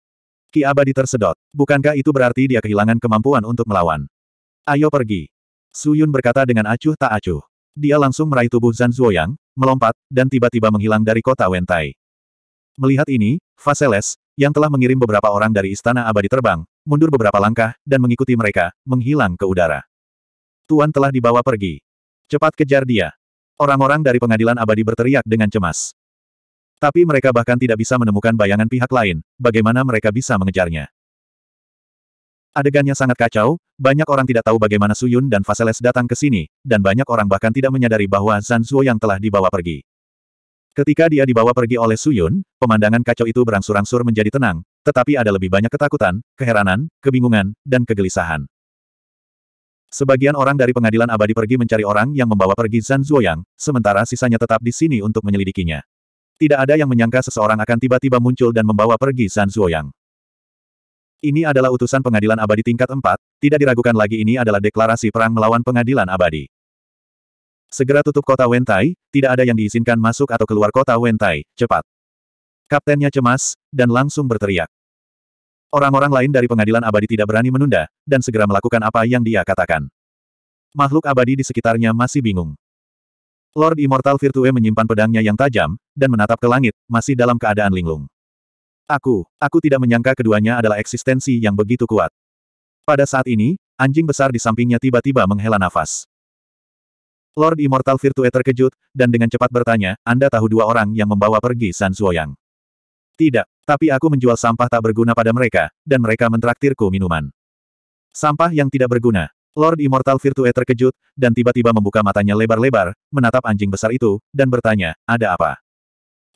Speaker 1: Ki abadi tersedot. Bukankah itu berarti dia kehilangan kemampuan untuk melawan? Ayo pergi. Su Yun berkata dengan acuh tak acuh. Dia langsung meraih tubuh Zan Zuoyang, melompat, dan tiba-tiba menghilang dari kota Wentai. Melihat ini, Faseles, yang telah mengirim beberapa orang dari Istana Abadi terbang, mundur beberapa langkah, dan mengikuti mereka, menghilang ke udara. Tuan telah dibawa pergi. Cepat kejar dia. Orang-orang dari pengadilan abadi berteriak dengan cemas. Tapi mereka bahkan tidak bisa menemukan bayangan pihak lain, bagaimana mereka bisa mengejarnya. Adegannya sangat kacau, banyak orang tidak tahu bagaimana Suyun dan Faseles datang ke sini, dan banyak orang bahkan tidak menyadari bahwa Zan Zuo yang telah dibawa pergi. Ketika dia dibawa pergi oleh Suyun, pemandangan kacau itu berangsur-angsur menjadi tenang, tetapi ada lebih banyak ketakutan, keheranan, kebingungan, dan kegelisahan. Sebagian orang dari pengadilan abadi pergi mencari orang yang membawa pergi Zan yang, sementara sisanya tetap di sini untuk menyelidikinya. Tidak ada yang menyangka seseorang akan tiba-tiba muncul dan membawa pergi Zan yang. Ini adalah utusan pengadilan abadi tingkat 4, tidak diragukan lagi ini adalah deklarasi perang melawan pengadilan abadi. Segera tutup kota Wentai, tidak ada yang diizinkan masuk atau keluar kota Wentai, cepat. Kaptennya cemas, dan langsung berteriak. Orang-orang lain dari pengadilan abadi tidak berani menunda, dan segera melakukan apa yang dia katakan. Makhluk abadi di sekitarnya masih bingung. Lord Immortal Virtue menyimpan pedangnya yang tajam, dan menatap ke langit, masih dalam keadaan linglung. Aku, aku tidak menyangka keduanya adalah eksistensi yang begitu kuat. Pada saat ini, anjing besar di sampingnya tiba-tiba menghela nafas. Lord Immortal Virtue terkejut, dan dengan cepat bertanya, Anda tahu dua orang yang membawa pergi San Zuoyang? Tidak, tapi aku menjual sampah tak berguna pada mereka, dan mereka mentraktirku minuman. Sampah yang tidak berguna. Lord Immortal Virtue terkejut, dan tiba-tiba membuka matanya lebar-lebar, menatap anjing besar itu, dan bertanya, ada apa?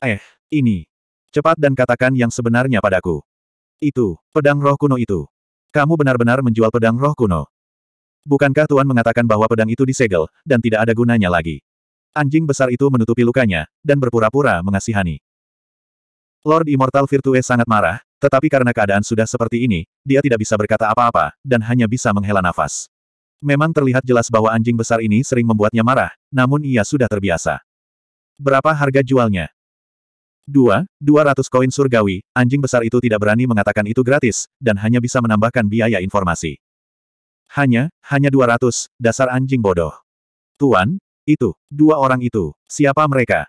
Speaker 1: Eh, ini. Cepat dan katakan yang sebenarnya padaku. Itu, pedang roh kuno itu. Kamu benar-benar menjual pedang roh kuno. Bukankah Tuan mengatakan bahwa pedang itu disegel, dan tidak ada gunanya lagi? Anjing besar itu menutupi lukanya, dan berpura-pura mengasihani. Lord Immortal Virtue sangat marah, tetapi karena keadaan sudah seperti ini, dia tidak bisa berkata apa-apa, dan hanya bisa menghela nafas. Memang terlihat jelas bahwa anjing besar ini sering membuatnya marah, namun ia sudah terbiasa. Berapa harga jualnya? Dua, 200 koin surgawi, anjing besar itu tidak berani mengatakan itu gratis, dan hanya bisa menambahkan biaya informasi. Hanya, hanya 200, dasar anjing bodoh. Tuan, itu, dua orang itu, siapa mereka?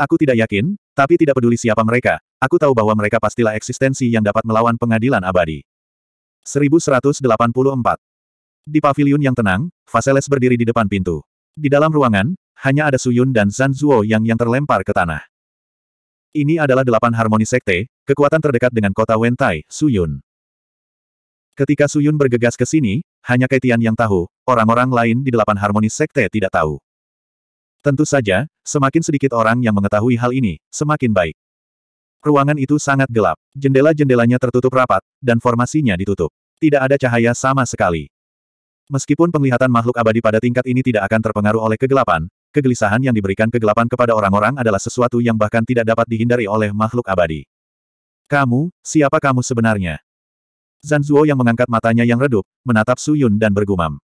Speaker 1: Aku tidak yakin, tapi tidak peduli siapa mereka, aku tahu bahwa mereka pastilah eksistensi yang dapat melawan pengadilan abadi. 1184 Di pavilion yang tenang, Vaseles berdiri di depan pintu. Di dalam ruangan, hanya ada Suyun dan Zanzuo yang yang terlempar ke tanah. Ini adalah delapan harmoni sekte, kekuatan terdekat dengan kota Wentai, Suyun. Ketika Suyun bergegas ke sini, hanya Kaitian yang tahu, orang-orang lain di delapan harmoni sekte tidak tahu. Tentu saja, semakin sedikit orang yang mengetahui hal ini, semakin baik. Ruangan itu sangat gelap, jendela-jendelanya tertutup rapat, dan formasinya ditutup. Tidak ada cahaya sama sekali. Meskipun penglihatan makhluk abadi pada tingkat ini tidak akan terpengaruh oleh kegelapan, kegelisahan yang diberikan kegelapan kepada orang-orang adalah sesuatu yang bahkan tidak dapat dihindari oleh makhluk abadi. Kamu, siapa kamu sebenarnya? Zanzuo yang mengangkat matanya yang redup, menatap Su Yun dan bergumam.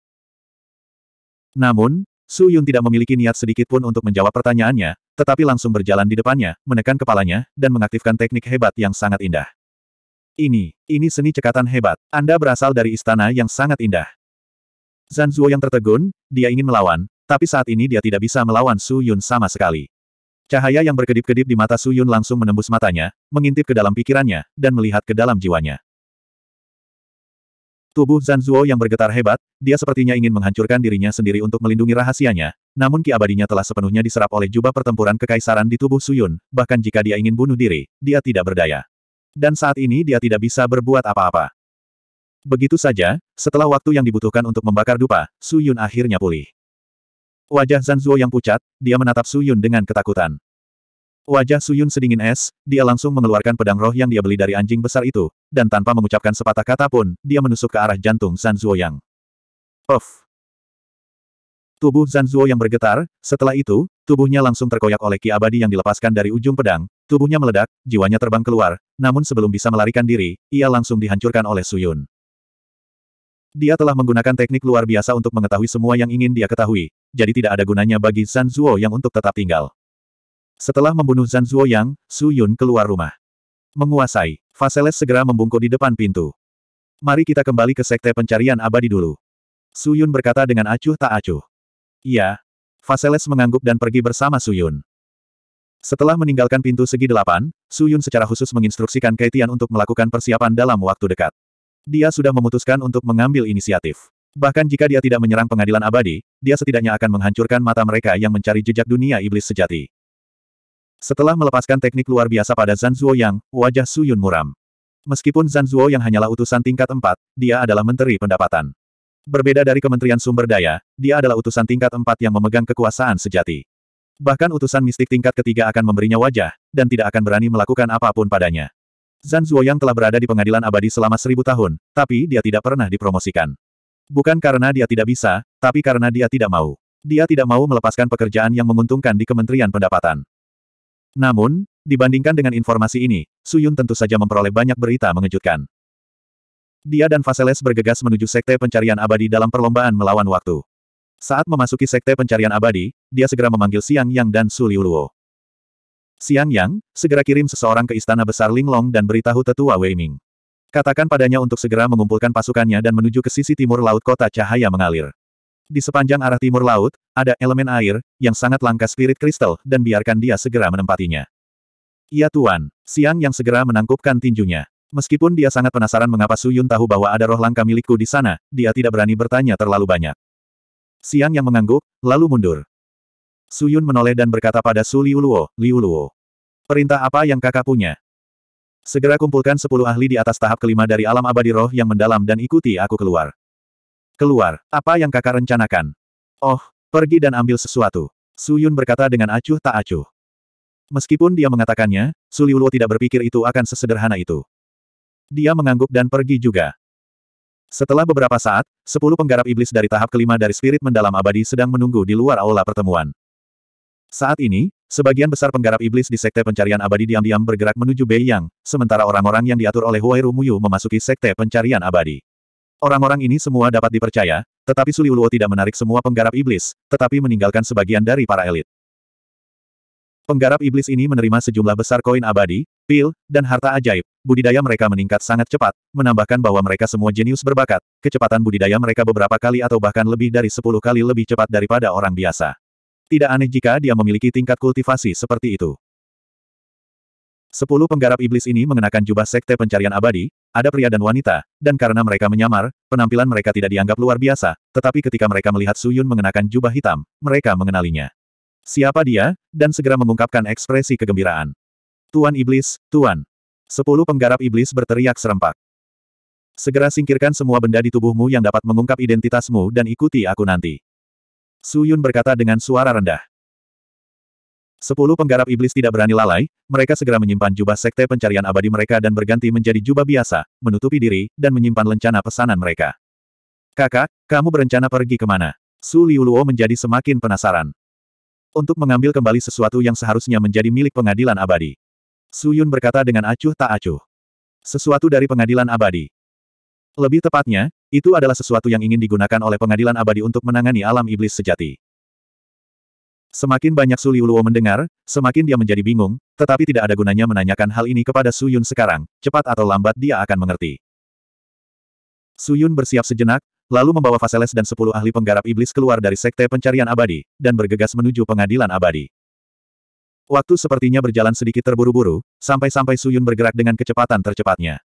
Speaker 1: Namun, Su Yun tidak memiliki niat sedikit pun untuk menjawab pertanyaannya, tetapi langsung berjalan di depannya, menekan kepalanya, dan mengaktifkan teknik hebat yang sangat indah. Ini, ini seni cekatan hebat. Anda berasal dari istana yang sangat indah. Zanzuo yang tertegun, dia ingin melawan, tapi saat ini dia tidak bisa melawan Su Yun sama sekali. Cahaya yang berkedip-kedip di mata Su Yun langsung menembus matanya, mengintip ke dalam pikirannya, dan melihat ke dalam jiwanya. Tubuh Zan Zuo yang bergetar hebat, dia sepertinya ingin menghancurkan dirinya sendiri untuk melindungi rahasianya, namun ki abadinya telah sepenuhnya diserap oleh jubah pertempuran kekaisaran di tubuh Su Yun. bahkan jika dia ingin bunuh diri, dia tidak berdaya. Dan saat ini dia tidak bisa berbuat apa-apa. Begitu saja, setelah waktu yang dibutuhkan untuk membakar dupa, Su Yun akhirnya pulih. Wajah Zanzuo yang pucat, dia menatap Su Yun dengan ketakutan. Wajah Su Yun sedingin es, dia langsung mengeluarkan pedang roh yang dia beli dari anjing besar itu, dan tanpa mengucapkan sepatah kata pun, dia menusuk ke arah jantung Zanzuo yang. of. Tubuh Zanzuo yang bergetar, setelah itu, tubuhnya langsung terkoyak oleh ki abadi yang dilepaskan dari ujung pedang, tubuhnya meledak, jiwanya terbang keluar, namun sebelum bisa melarikan diri, ia langsung dihancurkan oleh Suyun. Dia telah menggunakan teknik luar biasa untuk mengetahui semua yang ingin dia ketahui, jadi tidak ada gunanya bagi Zhan Zhuo yang untuk tetap tinggal. Setelah membunuh Zhan Zhuo Yang, Su Yun keluar rumah. Menguasai, Faseles segera membungkuk di depan pintu. Mari kita kembali ke sekte pencarian abadi dulu. Su Yun berkata dengan acuh tak acuh. Iya. Faseles mengangguk dan pergi bersama Su Yun. Setelah meninggalkan pintu segi delapan, Su Yun secara khusus menginstruksikan Kaitian untuk melakukan persiapan dalam waktu dekat. Dia sudah memutuskan untuk mengambil inisiatif. Bahkan jika dia tidak menyerang pengadilan abadi, dia setidaknya akan menghancurkan mata mereka yang mencari jejak dunia iblis sejati. Setelah melepaskan teknik luar biasa pada Zan Zhuo Yang, wajah Su Yun muram. Meskipun Zan Zhuo yang hanyalah utusan tingkat 4, dia adalah Menteri Pendapatan. Berbeda dari Kementerian Sumber Daya, dia adalah utusan tingkat 4 yang memegang kekuasaan sejati. Bahkan utusan mistik tingkat ketiga akan memberinya wajah, dan tidak akan berani melakukan apapun padanya. Zan Zuoyang telah berada di pengadilan abadi selama seribu tahun, tapi dia tidak pernah dipromosikan. Bukan karena dia tidak bisa, tapi karena dia tidak mau. Dia tidak mau melepaskan pekerjaan yang menguntungkan di Kementerian Pendapatan. Namun, dibandingkan dengan informasi ini, Suyun tentu saja memperoleh banyak berita mengejutkan. Dia dan Faseles bergegas menuju Sekte Pencarian Abadi dalam perlombaan melawan waktu. Saat memasuki Sekte Pencarian Abadi, dia segera memanggil Siang Yang dan Su Liuluo. Siang Yang, segera kirim seseorang ke istana besar Linglong dan beritahu tetua Wei Ming. Katakan padanya untuk segera mengumpulkan pasukannya dan menuju ke sisi timur laut kota cahaya mengalir. Di sepanjang arah timur laut, ada elemen air, yang sangat langka spirit kristal, dan biarkan dia segera menempatinya. Iya Tuan, Siang yang segera menangkupkan tinjunya. Meskipun dia sangat penasaran mengapa Su Yun tahu bahwa ada roh langka milikku di sana, dia tidak berani bertanya terlalu banyak. Siang yang mengangguk, lalu mundur. Suyun menoleh dan berkata pada Su Liuluo, Liuluo. Perintah apa yang kakak punya? Segera kumpulkan sepuluh ahli di atas tahap kelima dari alam abadi roh yang mendalam dan ikuti aku keluar. Keluar, apa yang kakak rencanakan? Oh, pergi dan ambil sesuatu. Suyun berkata dengan acuh tak acuh. Meskipun dia mengatakannya, Su Liuluo tidak berpikir itu akan sesederhana itu. Dia mengangguk dan pergi juga. Setelah beberapa saat, sepuluh penggarap iblis dari tahap kelima dari spirit mendalam abadi sedang menunggu di luar aula pertemuan. Saat ini, sebagian besar penggarap iblis di Sekte Pencarian Abadi diam-diam bergerak menuju Beiyang, sementara orang-orang yang diatur oleh Huai Rumuyu memasuki Sekte Pencarian Abadi. Orang-orang ini semua dapat dipercaya, tetapi Suliuluo tidak menarik semua penggarap iblis, tetapi meninggalkan sebagian dari para elit. Penggarap iblis ini menerima sejumlah besar koin abadi, pil, dan harta ajaib. Budidaya mereka meningkat sangat cepat, menambahkan bahwa mereka semua jenius berbakat. Kecepatan budidaya mereka beberapa kali atau bahkan lebih dari sepuluh kali lebih cepat daripada orang biasa. Tidak aneh jika dia memiliki tingkat kultivasi seperti itu. Sepuluh penggarap iblis ini mengenakan jubah sekte pencarian abadi, ada pria dan wanita, dan karena mereka menyamar, penampilan mereka tidak dianggap luar biasa, tetapi ketika mereka melihat Suyun mengenakan jubah hitam, mereka mengenalinya. Siapa dia? Dan segera mengungkapkan ekspresi kegembiraan. Tuan Iblis, Tuan. Sepuluh penggarap iblis berteriak serempak. Segera singkirkan semua benda di tubuhmu yang dapat mengungkap identitasmu dan ikuti aku nanti. Su Yun berkata dengan suara rendah. Sepuluh penggarap iblis tidak berani lalai, mereka segera menyimpan jubah sekte pencarian abadi mereka dan berganti menjadi jubah biasa, menutupi diri, dan menyimpan lencana pesanan mereka. Kakak, kamu berencana pergi kemana? Su Liuluo menjadi semakin penasaran. Untuk mengambil kembali sesuatu yang seharusnya menjadi milik pengadilan abadi. Su Yun berkata dengan acuh tak acuh. Sesuatu dari pengadilan abadi. Lebih tepatnya, itu adalah sesuatu yang ingin digunakan oleh pengadilan abadi untuk menangani alam iblis sejati. Semakin banyak Su Liuluo mendengar, semakin dia menjadi bingung, tetapi tidak ada gunanya menanyakan hal ini kepada Su Yun sekarang, cepat atau lambat dia akan mengerti. Su Yun bersiap sejenak, lalu membawa Faseles dan sepuluh ahli penggarap iblis keluar dari sekte pencarian abadi, dan bergegas menuju pengadilan abadi. Waktu sepertinya berjalan sedikit terburu-buru, sampai-sampai Su Yun bergerak dengan kecepatan tercepatnya.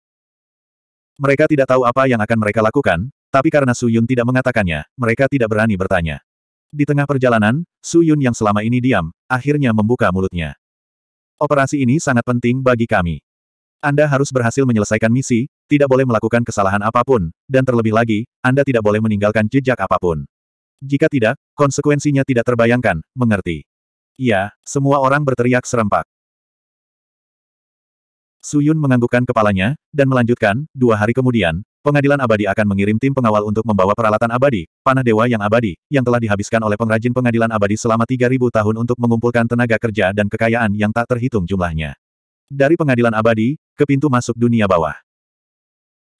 Speaker 1: Mereka tidak tahu apa yang akan mereka lakukan, tapi karena Su Yun tidak mengatakannya, mereka tidak berani bertanya. Di tengah perjalanan, Su Yun yang selama ini diam, akhirnya membuka mulutnya. Operasi ini sangat penting bagi kami. Anda harus berhasil menyelesaikan misi, tidak boleh melakukan kesalahan apapun, dan terlebih lagi, Anda tidak boleh meninggalkan jejak apapun. Jika tidak, konsekuensinya tidak terbayangkan, mengerti. Ya, semua orang berteriak serempak. Suyun menganggukkan kepalanya, dan melanjutkan, dua hari kemudian, pengadilan abadi akan mengirim tim pengawal untuk membawa peralatan abadi, panah dewa yang abadi, yang telah dihabiskan oleh pengrajin pengadilan abadi selama 3.000 tahun untuk mengumpulkan tenaga kerja dan kekayaan yang tak terhitung jumlahnya. Dari pengadilan abadi, ke pintu masuk dunia bawah.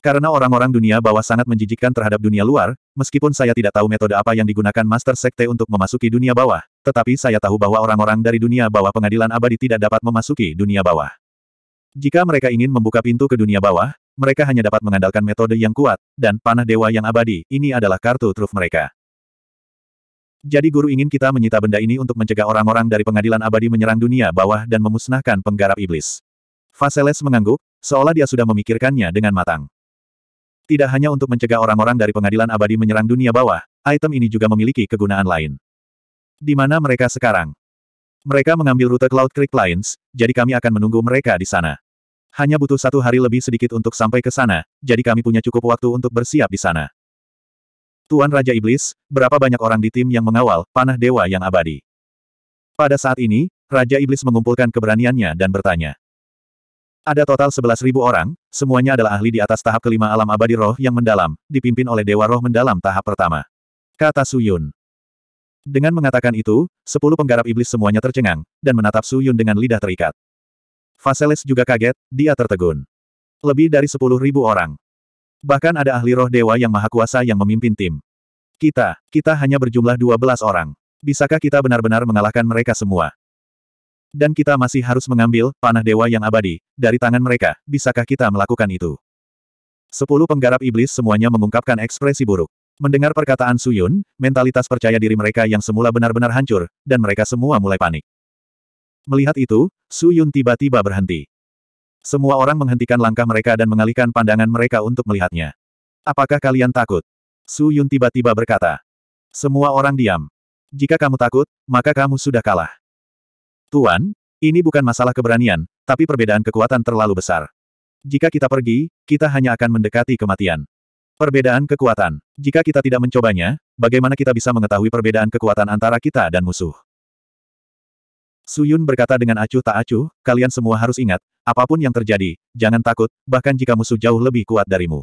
Speaker 1: Karena orang-orang dunia bawah sangat menjijikkan terhadap dunia luar, meskipun saya tidak tahu metode apa yang digunakan Master Sekte untuk memasuki dunia bawah, tetapi saya tahu bahwa orang-orang dari dunia bawah pengadilan abadi tidak dapat memasuki dunia bawah. Jika mereka ingin membuka pintu ke dunia bawah, mereka hanya dapat mengandalkan metode yang kuat, dan panah dewa yang abadi, ini adalah kartu truf mereka. Jadi guru ingin kita menyita benda ini untuk mencegah orang-orang dari pengadilan abadi menyerang dunia bawah dan memusnahkan penggarap iblis. Faseles mengangguk, seolah dia sudah memikirkannya dengan matang. Tidak hanya untuk mencegah orang-orang dari pengadilan abadi menyerang dunia bawah, item ini juga memiliki kegunaan lain. Di mana mereka sekarang? Mereka mengambil rute Cloud Creek Plains, jadi kami akan menunggu mereka di sana. Hanya butuh satu hari lebih sedikit untuk sampai ke sana, jadi kami punya cukup waktu untuk bersiap di sana. Tuan Raja Iblis, berapa banyak orang di tim yang mengawal panah dewa yang abadi? Pada saat ini, Raja Iblis mengumpulkan keberaniannya dan bertanya. Ada total 11.000 orang, semuanya adalah ahli di atas tahap kelima alam abadi roh yang mendalam, dipimpin oleh Dewa Roh Mendalam tahap pertama. Kata Suyun. Dengan mengatakan itu, sepuluh penggarap iblis semuanya tercengang, dan menatap Su Yun dengan lidah terikat. Faseles juga kaget, dia tertegun. Lebih dari sepuluh ribu orang. Bahkan ada ahli roh dewa yang maha kuasa yang memimpin tim. Kita, kita hanya berjumlah dua belas orang. Bisakah kita benar-benar mengalahkan mereka semua? Dan kita masih harus mengambil panah dewa yang abadi dari tangan mereka. Bisakah kita melakukan itu? Sepuluh penggarap iblis semuanya mengungkapkan ekspresi buruk. Mendengar perkataan Su Yun, mentalitas percaya diri mereka yang semula benar-benar hancur, dan mereka semua mulai panik. Melihat itu, Su Yun tiba-tiba berhenti. Semua orang menghentikan langkah mereka dan mengalihkan pandangan mereka untuk melihatnya. Apakah kalian takut? Su Yun tiba-tiba berkata. Semua orang diam. Jika kamu takut, maka kamu sudah kalah. Tuan, ini bukan masalah keberanian, tapi perbedaan kekuatan terlalu besar. Jika kita pergi, kita hanya akan mendekati kematian. Perbedaan kekuatan. Jika kita tidak mencobanya, bagaimana kita bisa mengetahui perbedaan kekuatan antara kita dan musuh? Suyun berkata dengan acuh tak acuh, kalian semua harus ingat, apapun yang terjadi, jangan takut, bahkan jika musuh jauh lebih kuat darimu.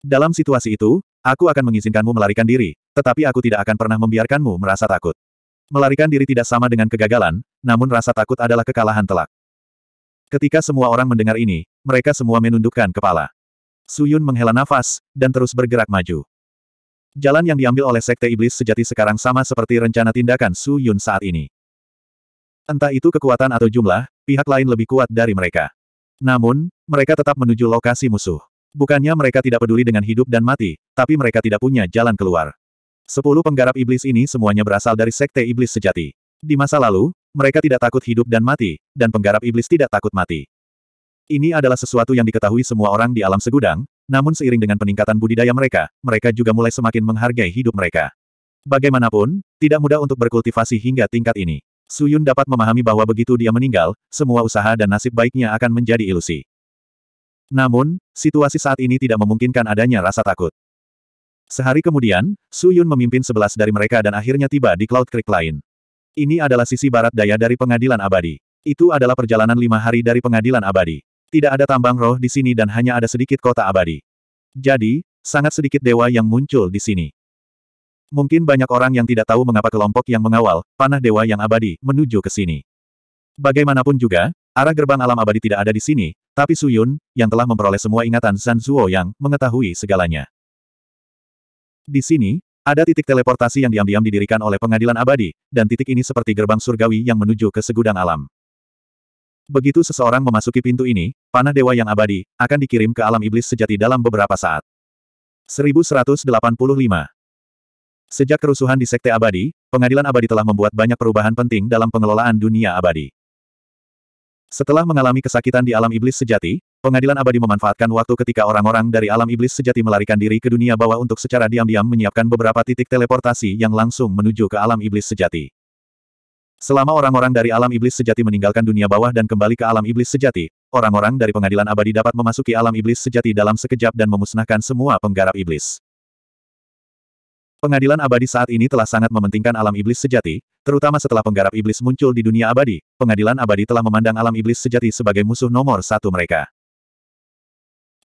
Speaker 1: Dalam situasi itu, aku akan mengizinkanmu melarikan diri, tetapi aku tidak akan pernah membiarkanmu merasa takut. Melarikan diri tidak sama dengan kegagalan, namun rasa takut adalah kekalahan telak. Ketika semua orang mendengar ini, mereka semua menundukkan kepala. Suyun menghela nafas, dan terus bergerak maju. Jalan yang diambil oleh Sekte Iblis sejati sekarang sama seperti rencana tindakan Suyun saat ini. Entah itu kekuatan atau jumlah, pihak lain lebih kuat dari mereka. Namun, mereka tetap menuju lokasi musuh. Bukannya mereka tidak peduli dengan hidup dan mati, tapi mereka tidak punya jalan keluar. Sepuluh penggarap iblis ini semuanya berasal dari Sekte Iblis sejati. Di masa lalu, mereka tidak takut hidup dan mati, dan penggarap iblis tidak takut mati. Ini adalah sesuatu yang diketahui semua orang di alam segudang, namun seiring dengan peningkatan budidaya mereka, mereka juga mulai semakin menghargai hidup mereka. Bagaimanapun, tidak mudah untuk berkultivasi hingga tingkat ini. Suyun dapat memahami bahwa begitu dia meninggal, semua usaha dan nasib baiknya akan menjadi ilusi. Namun, situasi saat ini tidak memungkinkan adanya rasa takut. Sehari kemudian, Suyun memimpin sebelas dari mereka dan akhirnya tiba di Cloud Creek lain. Ini adalah sisi barat daya dari pengadilan abadi. Itu adalah perjalanan lima hari dari pengadilan abadi. Tidak ada tambang roh di sini dan hanya ada sedikit kota abadi. Jadi, sangat sedikit dewa yang muncul di sini. Mungkin banyak orang yang tidak tahu mengapa kelompok yang mengawal, panah dewa yang abadi, menuju ke sini. Bagaimanapun juga, arah gerbang alam abadi tidak ada di sini, tapi Suyun, yang telah memperoleh semua ingatan San Zuo yang mengetahui segalanya. Di sini, ada titik teleportasi yang diam-diam didirikan oleh pengadilan abadi, dan titik ini seperti gerbang surgawi yang menuju ke segudang alam. Begitu seseorang memasuki pintu ini, panah dewa yang abadi, akan dikirim ke alam iblis sejati dalam beberapa saat. 1185 Sejak kerusuhan di Sekte Abadi, pengadilan abadi telah membuat banyak perubahan penting dalam pengelolaan dunia abadi. Setelah mengalami kesakitan di alam iblis sejati, pengadilan abadi memanfaatkan waktu ketika orang-orang dari alam iblis sejati melarikan diri ke dunia bawah untuk secara diam-diam menyiapkan beberapa titik teleportasi yang langsung menuju ke alam iblis sejati. Selama orang-orang dari alam iblis sejati meninggalkan dunia bawah dan kembali ke alam iblis sejati, orang-orang dari pengadilan abadi dapat memasuki alam iblis sejati dalam sekejap dan memusnahkan semua penggarap iblis. Pengadilan abadi saat ini telah sangat mementingkan alam iblis sejati, terutama setelah penggarap iblis muncul di dunia abadi, pengadilan abadi telah memandang alam iblis sejati sebagai musuh nomor satu mereka.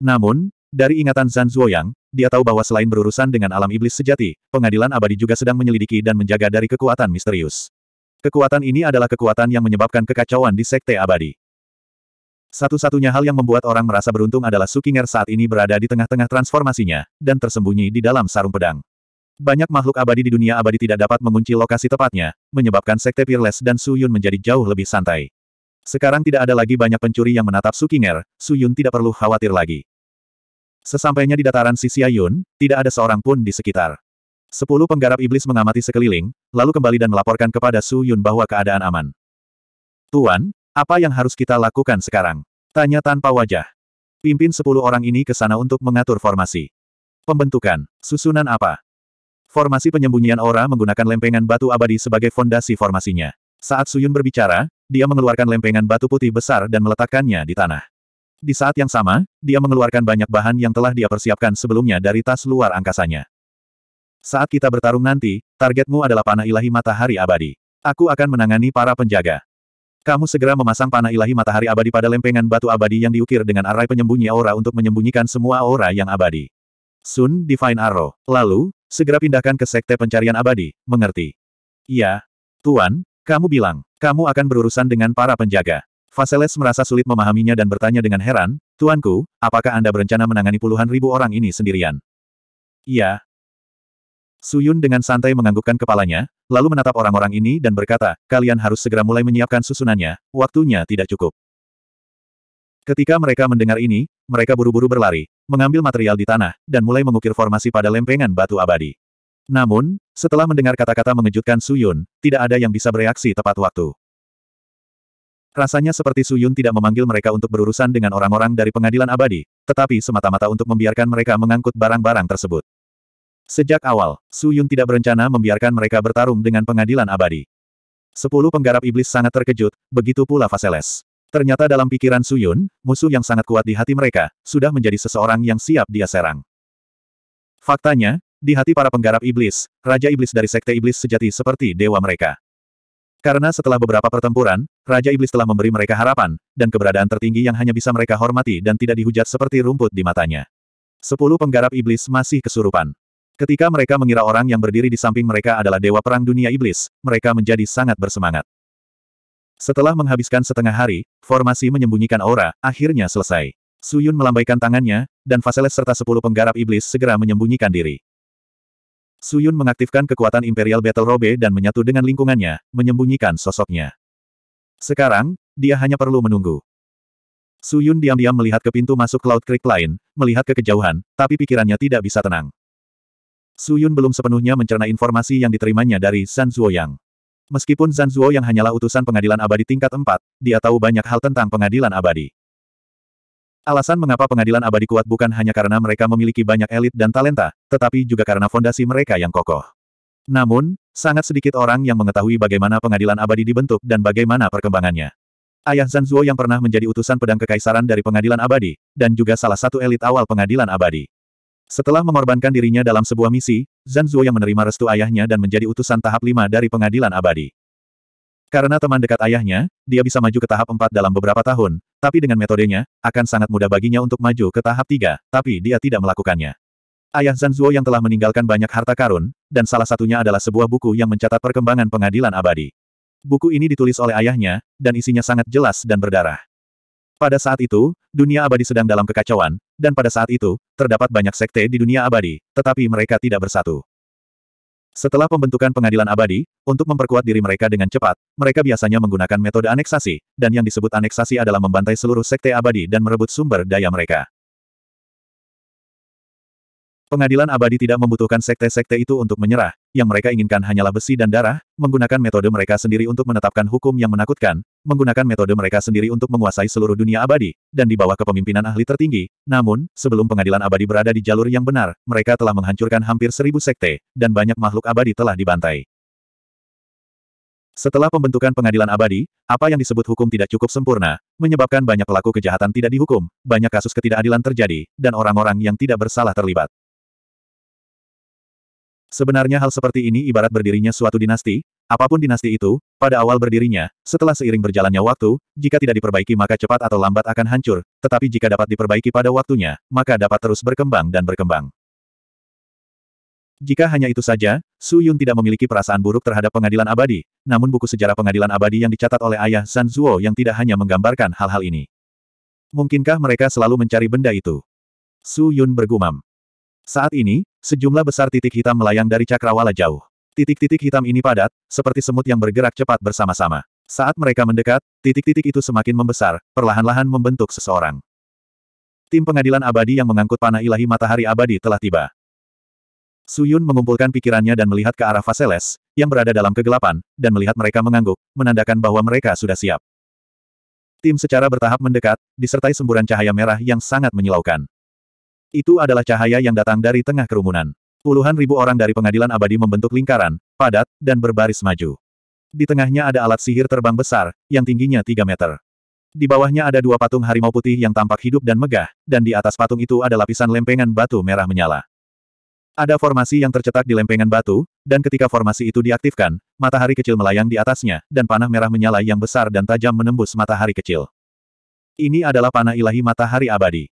Speaker 1: Namun, dari ingatan Zan Zhuoyang, dia tahu bahwa selain berurusan dengan alam iblis sejati, pengadilan abadi juga sedang menyelidiki dan menjaga dari kekuatan misterius. Kekuatan ini adalah kekuatan yang menyebabkan kekacauan di Sekte Abadi. Satu-satunya hal yang membuat orang merasa beruntung adalah Sukinger saat ini berada di tengah-tengah transformasinya, dan tersembunyi di dalam sarung pedang. Banyak makhluk abadi di dunia abadi tidak dapat mengunci lokasi tepatnya, menyebabkan Sekte Peerless dan Suyun menjadi jauh lebih santai. Sekarang tidak ada lagi banyak pencuri yang menatap Sukinger, Suyun tidak perlu khawatir lagi. Sesampainya di dataran Sisiayun, tidak ada seorang pun di sekitar. Sepuluh penggarap iblis mengamati sekeliling, lalu kembali dan melaporkan kepada Su Yun bahwa keadaan aman. Tuan, apa yang harus kita lakukan sekarang? Tanya tanpa wajah. Pimpin sepuluh orang ini ke sana untuk mengatur formasi. Pembentukan, susunan apa? Formasi penyembunyian aura menggunakan lempengan batu abadi sebagai fondasi formasinya. Saat Suyun berbicara, dia mengeluarkan lempengan batu putih besar dan meletakkannya di tanah. Di saat yang sama, dia mengeluarkan banyak bahan yang telah dia persiapkan sebelumnya dari tas luar angkasanya. Saat kita bertarung nanti, targetmu adalah panah ilahi matahari abadi. Aku akan menangani para penjaga. Kamu segera memasang panah ilahi matahari abadi pada lempengan batu abadi yang diukir dengan arai penyembunyi aura untuk menyembunyikan semua aura yang abadi. Sun Divine Arrow. Lalu, segera pindahkan ke sekte pencarian abadi, mengerti? Iya. Tuan, kamu bilang, kamu akan berurusan dengan para penjaga. Faseles merasa sulit memahaminya dan bertanya dengan heran, Tuanku, apakah Anda berencana menangani puluhan ribu orang ini sendirian? Iya, Suyun dengan santai menganggukkan kepalanya, lalu menatap orang-orang ini dan berkata, kalian harus segera mulai menyiapkan susunannya, waktunya tidak cukup. Ketika mereka mendengar ini, mereka buru-buru berlari, mengambil material di tanah, dan mulai mengukir formasi pada lempengan batu abadi. Namun, setelah mendengar kata-kata mengejutkan Suyun, tidak ada yang bisa bereaksi tepat waktu. Rasanya seperti Suyun tidak memanggil mereka untuk berurusan dengan orang-orang dari pengadilan abadi, tetapi semata-mata untuk membiarkan mereka mengangkut barang-barang tersebut. Sejak awal, Su Yun tidak berencana membiarkan mereka bertarung dengan pengadilan abadi. Sepuluh penggarap iblis sangat terkejut, begitu pula Faseles. Ternyata dalam pikiran Su Yun, musuh yang sangat kuat di hati mereka, sudah menjadi seseorang yang siap dia serang. Faktanya, di hati para penggarap iblis, Raja Iblis dari Sekte Iblis sejati seperti dewa mereka. Karena setelah beberapa pertempuran, Raja Iblis telah memberi mereka harapan, dan keberadaan tertinggi yang hanya bisa mereka hormati dan tidak dihujat seperti rumput di matanya. Sepuluh penggarap iblis masih kesurupan. Ketika mereka mengira orang yang berdiri di samping mereka adalah Dewa Perang Dunia Iblis, mereka menjadi sangat bersemangat. Setelah menghabiskan setengah hari, formasi menyembunyikan aura, akhirnya selesai. Suyun melambaikan tangannya, dan Faseles serta sepuluh penggarap iblis segera menyembunyikan diri. Suyun mengaktifkan kekuatan Imperial Battle Robe dan menyatu dengan lingkungannya, menyembunyikan sosoknya. Sekarang, dia hanya perlu menunggu. Suyun diam-diam melihat ke pintu masuk Cloud Creek lain, melihat ke kejauhan, tapi pikirannya tidak bisa tenang. Su Yun belum sepenuhnya mencerna informasi yang diterimanya dari Zan Zhuoyang. Meskipun Zan Zhuoyang hanyalah utusan pengadilan abadi tingkat 4, dia tahu banyak hal tentang pengadilan abadi. Alasan mengapa pengadilan abadi kuat bukan hanya karena mereka memiliki banyak elit dan talenta, tetapi juga karena fondasi mereka yang kokoh. Namun, sangat sedikit orang yang mengetahui bagaimana pengadilan abadi dibentuk dan bagaimana perkembangannya. Ayah Zanzuo yang pernah menjadi utusan pedang kekaisaran dari pengadilan abadi, dan juga salah satu elit awal pengadilan abadi. Setelah mengorbankan dirinya dalam sebuah misi, Zhan Zhuo yang menerima restu ayahnya dan menjadi utusan tahap 5 dari pengadilan abadi. Karena teman dekat ayahnya, dia bisa maju ke tahap 4 dalam beberapa tahun, tapi dengan metodenya, akan sangat mudah baginya untuk maju ke tahap 3, tapi dia tidak melakukannya. Ayah Zhan Zhuo yang telah meninggalkan banyak harta karun, dan salah satunya adalah sebuah buku yang mencatat perkembangan pengadilan abadi. Buku ini ditulis oleh ayahnya, dan isinya sangat jelas dan berdarah. Pada saat itu, dunia abadi sedang dalam kekacauan, dan pada saat itu, terdapat banyak sekte di dunia abadi, tetapi mereka tidak bersatu. Setelah pembentukan pengadilan abadi, untuk memperkuat diri mereka dengan cepat, mereka biasanya menggunakan metode aneksasi, dan yang disebut aneksasi adalah membantai seluruh sekte abadi dan merebut sumber daya mereka. Pengadilan abadi tidak membutuhkan sekte-sekte itu untuk menyerah, yang mereka inginkan hanyalah besi dan darah, menggunakan metode mereka sendiri untuk menetapkan hukum yang menakutkan, menggunakan metode mereka sendiri untuk menguasai seluruh dunia abadi, dan di bawah kepemimpinan ahli tertinggi. Namun, sebelum pengadilan abadi berada di jalur yang benar, mereka telah menghancurkan hampir seribu sekte, dan banyak makhluk abadi telah dibantai. Setelah pembentukan pengadilan abadi, apa yang disebut hukum tidak cukup sempurna, menyebabkan banyak pelaku kejahatan tidak dihukum, banyak kasus ketidakadilan terjadi, dan orang-orang yang tidak bersalah terlibat. Sebenarnya hal seperti ini ibarat berdirinya suatu dinasti, apapun dinasti itu, pada awal berdirinya, setelah seiring berjalannya waktu, jika tidak diperbaiki maka cepat atau lambat akan hancur, tetapi jika dapat diperbaiki pada waktunya, maka dapat terus berkembang dan berkembang. Jika hanya itu saja, Su Yun tidak memiliki perasaan buruk terhadap pengadilan abadi, namun buku sejarah pengadilan abadi yang dicatat oleh ayah San Zuo yang tidak hanya menggambarkan hal-hal ini. Mungkinkah mereka selalu mencari benda itu? Su Yun bergumam. Saat ini, sejumlah besar titik hitam melayang dari cakrawala jauh. Titik-titik hitam ini padat, seperti semut yang bergerak cepat bersama-sama. Saat mereka mendekat, titik-titik itu semakin membesar, perlahan-lahan membentuk seseorang. Tim pengadilan abadi yang mengangkut panah ilahi matahari abadi telah tiba. Suyun mengumpulkan pikirannya dan melihat ke arah Faseles, yang berada dalam kegelapan, dan melihat mereka mengangguk, menandakan bahwa mereka sudah siap. Tim secara bertahap mendekat, disertai semburan cahaya merah yang sangat menyilaukan. Itu adalah cahaya yang datang dari tengah kerumunan. Puluhan ribu orang dari pengadilan abadi membentuk lingkaran, padat, dan berbaris maju. Di tengahnya ada alat sihir terbang besar, yang tingginya 3 meter. Di bawahnya ada dua patung harimau putih yang tampak hidup dan megah, dan di atas patung itu ada lapisan lempengan batu merah menyala. Ada formasi yang tercetak di lempengan batu, dan ketika formasi itu diaktifkan, matahari kecil melayang di atasnya, dan panah merah menyala yang besar dan tajam menembus matahari kecil. Ini adalah panah ilahi matahari abadi.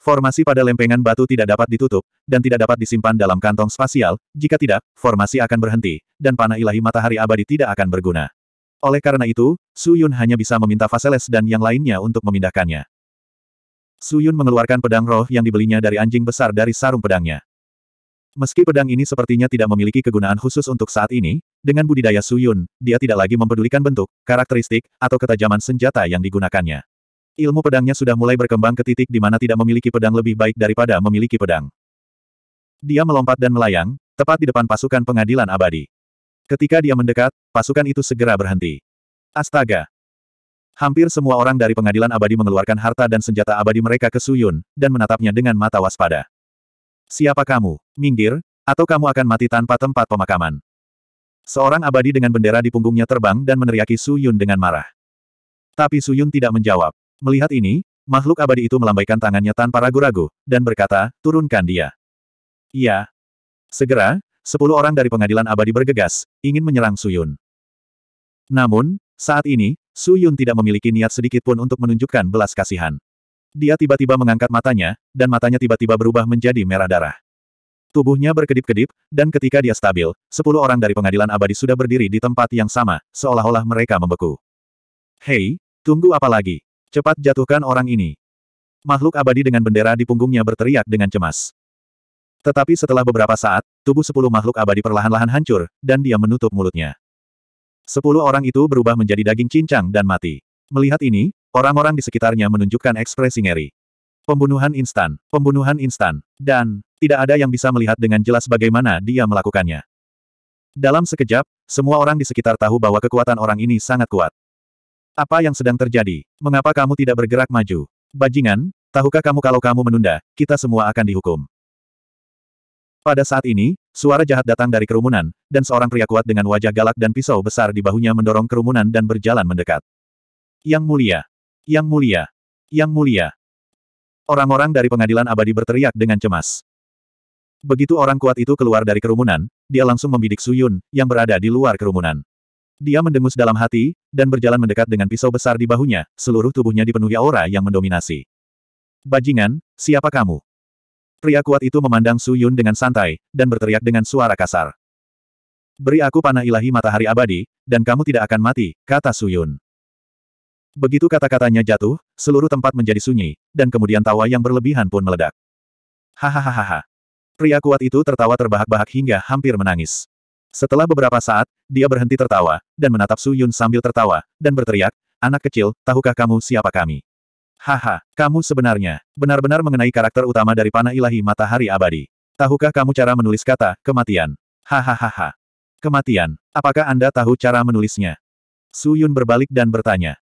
Speaker 1: Formasi pada lempengan batu tidak dapat ditutup, dan tidak dapat disimpan dalam kantong spasial, jika tidak, formasi akan berhenti, dan panah ilahi matahari abadi tidak akan berguna. Oleh karena itu, Su Yun hanya bisa meminta Faseles dan yang lainnya untuk memindahkannya. Su Yun mengeluarkan pedang roh yang dibelinya dari anjing besar dari sarung pedangnya. Meski pedang ini sepertinya tidak memiliki kegunaan khusus untuk saat ini, dengan budidaya Su Yun, dia tidak lagi mempedulikan bentuk, karakteristik, atau ketajaman senjata yang digunakannya. Ilmu pedangnya sudah mulai berkembang ke titik di mana tidak memiliki pedang lebih baik daripada memiliki pedang. Dia melompat dan melayang, tepat di depan pasukan pengadilan abadi. Ketika dia mendekat, pasukan itu segera berhenti. Astaga! Hampir semua orang dari pengadilan abadi mengeluarkan harta dan senjata abadi mereka ke Suyun, dan menatapnya dengan mata waspada. Siapa kamu? Minggir, atau kamu akan mati tanpa tempat pemakaman. Seorang abadi dengan bendera di punggungnya terbang dan meneriaki Suyun dengan marah. Tapi Suyun tidak menjawab. Melihat ini, makhluk abadi itu melambaikan tangannya tanpa ragu-ragu, dan berkata, turunkan dia. Iya. Segera, sepuluh orang dari pengadilan abadi bergegas, ingin menyerang Suyun. Namun, saat ini, Suyun tidak memiliki niat sedikit pun untuk menunjukkan belas kasihan. Dia tiba-tiba mengangkat matanya, dan matanya tiba-tiba berubah menjadi merah darah. Tubuhnya berkedip-kedip, dan ketika dia stabil, sepuluh orang dari pengadilan abadi sudah berdiri di tempat yang sama, seolah-olah mereka membeku. Hei, tunggu apa lagi? Cepat jatuhkan orang ini. Makhluk abadi dengan bendera di punggungnya berteriak dengan cemas. Tetapi setelah beberapa saat, tubuh sepuluh makhluk abadi perlahan-lahan hancur, dan dia menutup mulutnya. Sepuluh orang itu berubah menjadi daging cincang dan mati. Melihat ini, orang-orang di sekitarnya menunjukkan ekspresi ngeri. Pembunuhan instan, pembunuhan instan, dan tidak ada yang bisa melihat dengan jelas bagaimana dia melakukannya. Dalam sekejap, semua orang di sekitar tahu bahwa kekuatan orang ini sangat kuat. Apa yang sedang terjadi? Mengapa kamu tidak bergerak maju? Bajingan, tahukah kamu kalau kamu menunda, kita semua akan dihukum. Pada saat ini, suara jahat datang dari kerumunan, dan seorang pria kuat dengan wajah galak dan pisau besar di bahunya mendorong kerumunan dan berjalan mendekat. Yang mulia! Yang mulia! Yang mulia! Orang-orang dari pengadilan abadi berteriak dengan cemas. Begitu orang kuat itu keluar dari kerumunan, dia langsung membidik Suyun, yang berada di luar kerumunan. Dia mendengus dalam hati, dan berjalan mendekat dengan pisau besar di bahunya, seluruh tubuhnya dipenuhi aura yang mendominasi. Bajingan, siapa kamu? Pria kuat itu memandang Su Yun dengan santai, dan berteriak dengan suara kasar. Beri aku panah ilahi matahari abadi, dan kamu tidak akan mati, kata Su Yun. Begitu kata-katanya jatuh, seluruh tempat menjadi sunyi, dan kemudian tawa yang berlebihan pun meledak. Hahaha. Pria kuat itu tertawa terbahak-bahak hingga hampir menangis. Setelah beberapa saat, dia berhenti tertawa, dan menatap Su Yun sambil tertawa, dan berteriak, Anak kecil, tahukah kamu siapa kami? Haha, kamu sebenarnya, benar-benar mengenai karakter utama dari panah ilahi matahari abadi. Tahukah kamu cara menulis kata, kematian? Hahaha. Kematian, apakah Anda tahu cara menulisnya? Su Yun berbalik dan bertanya.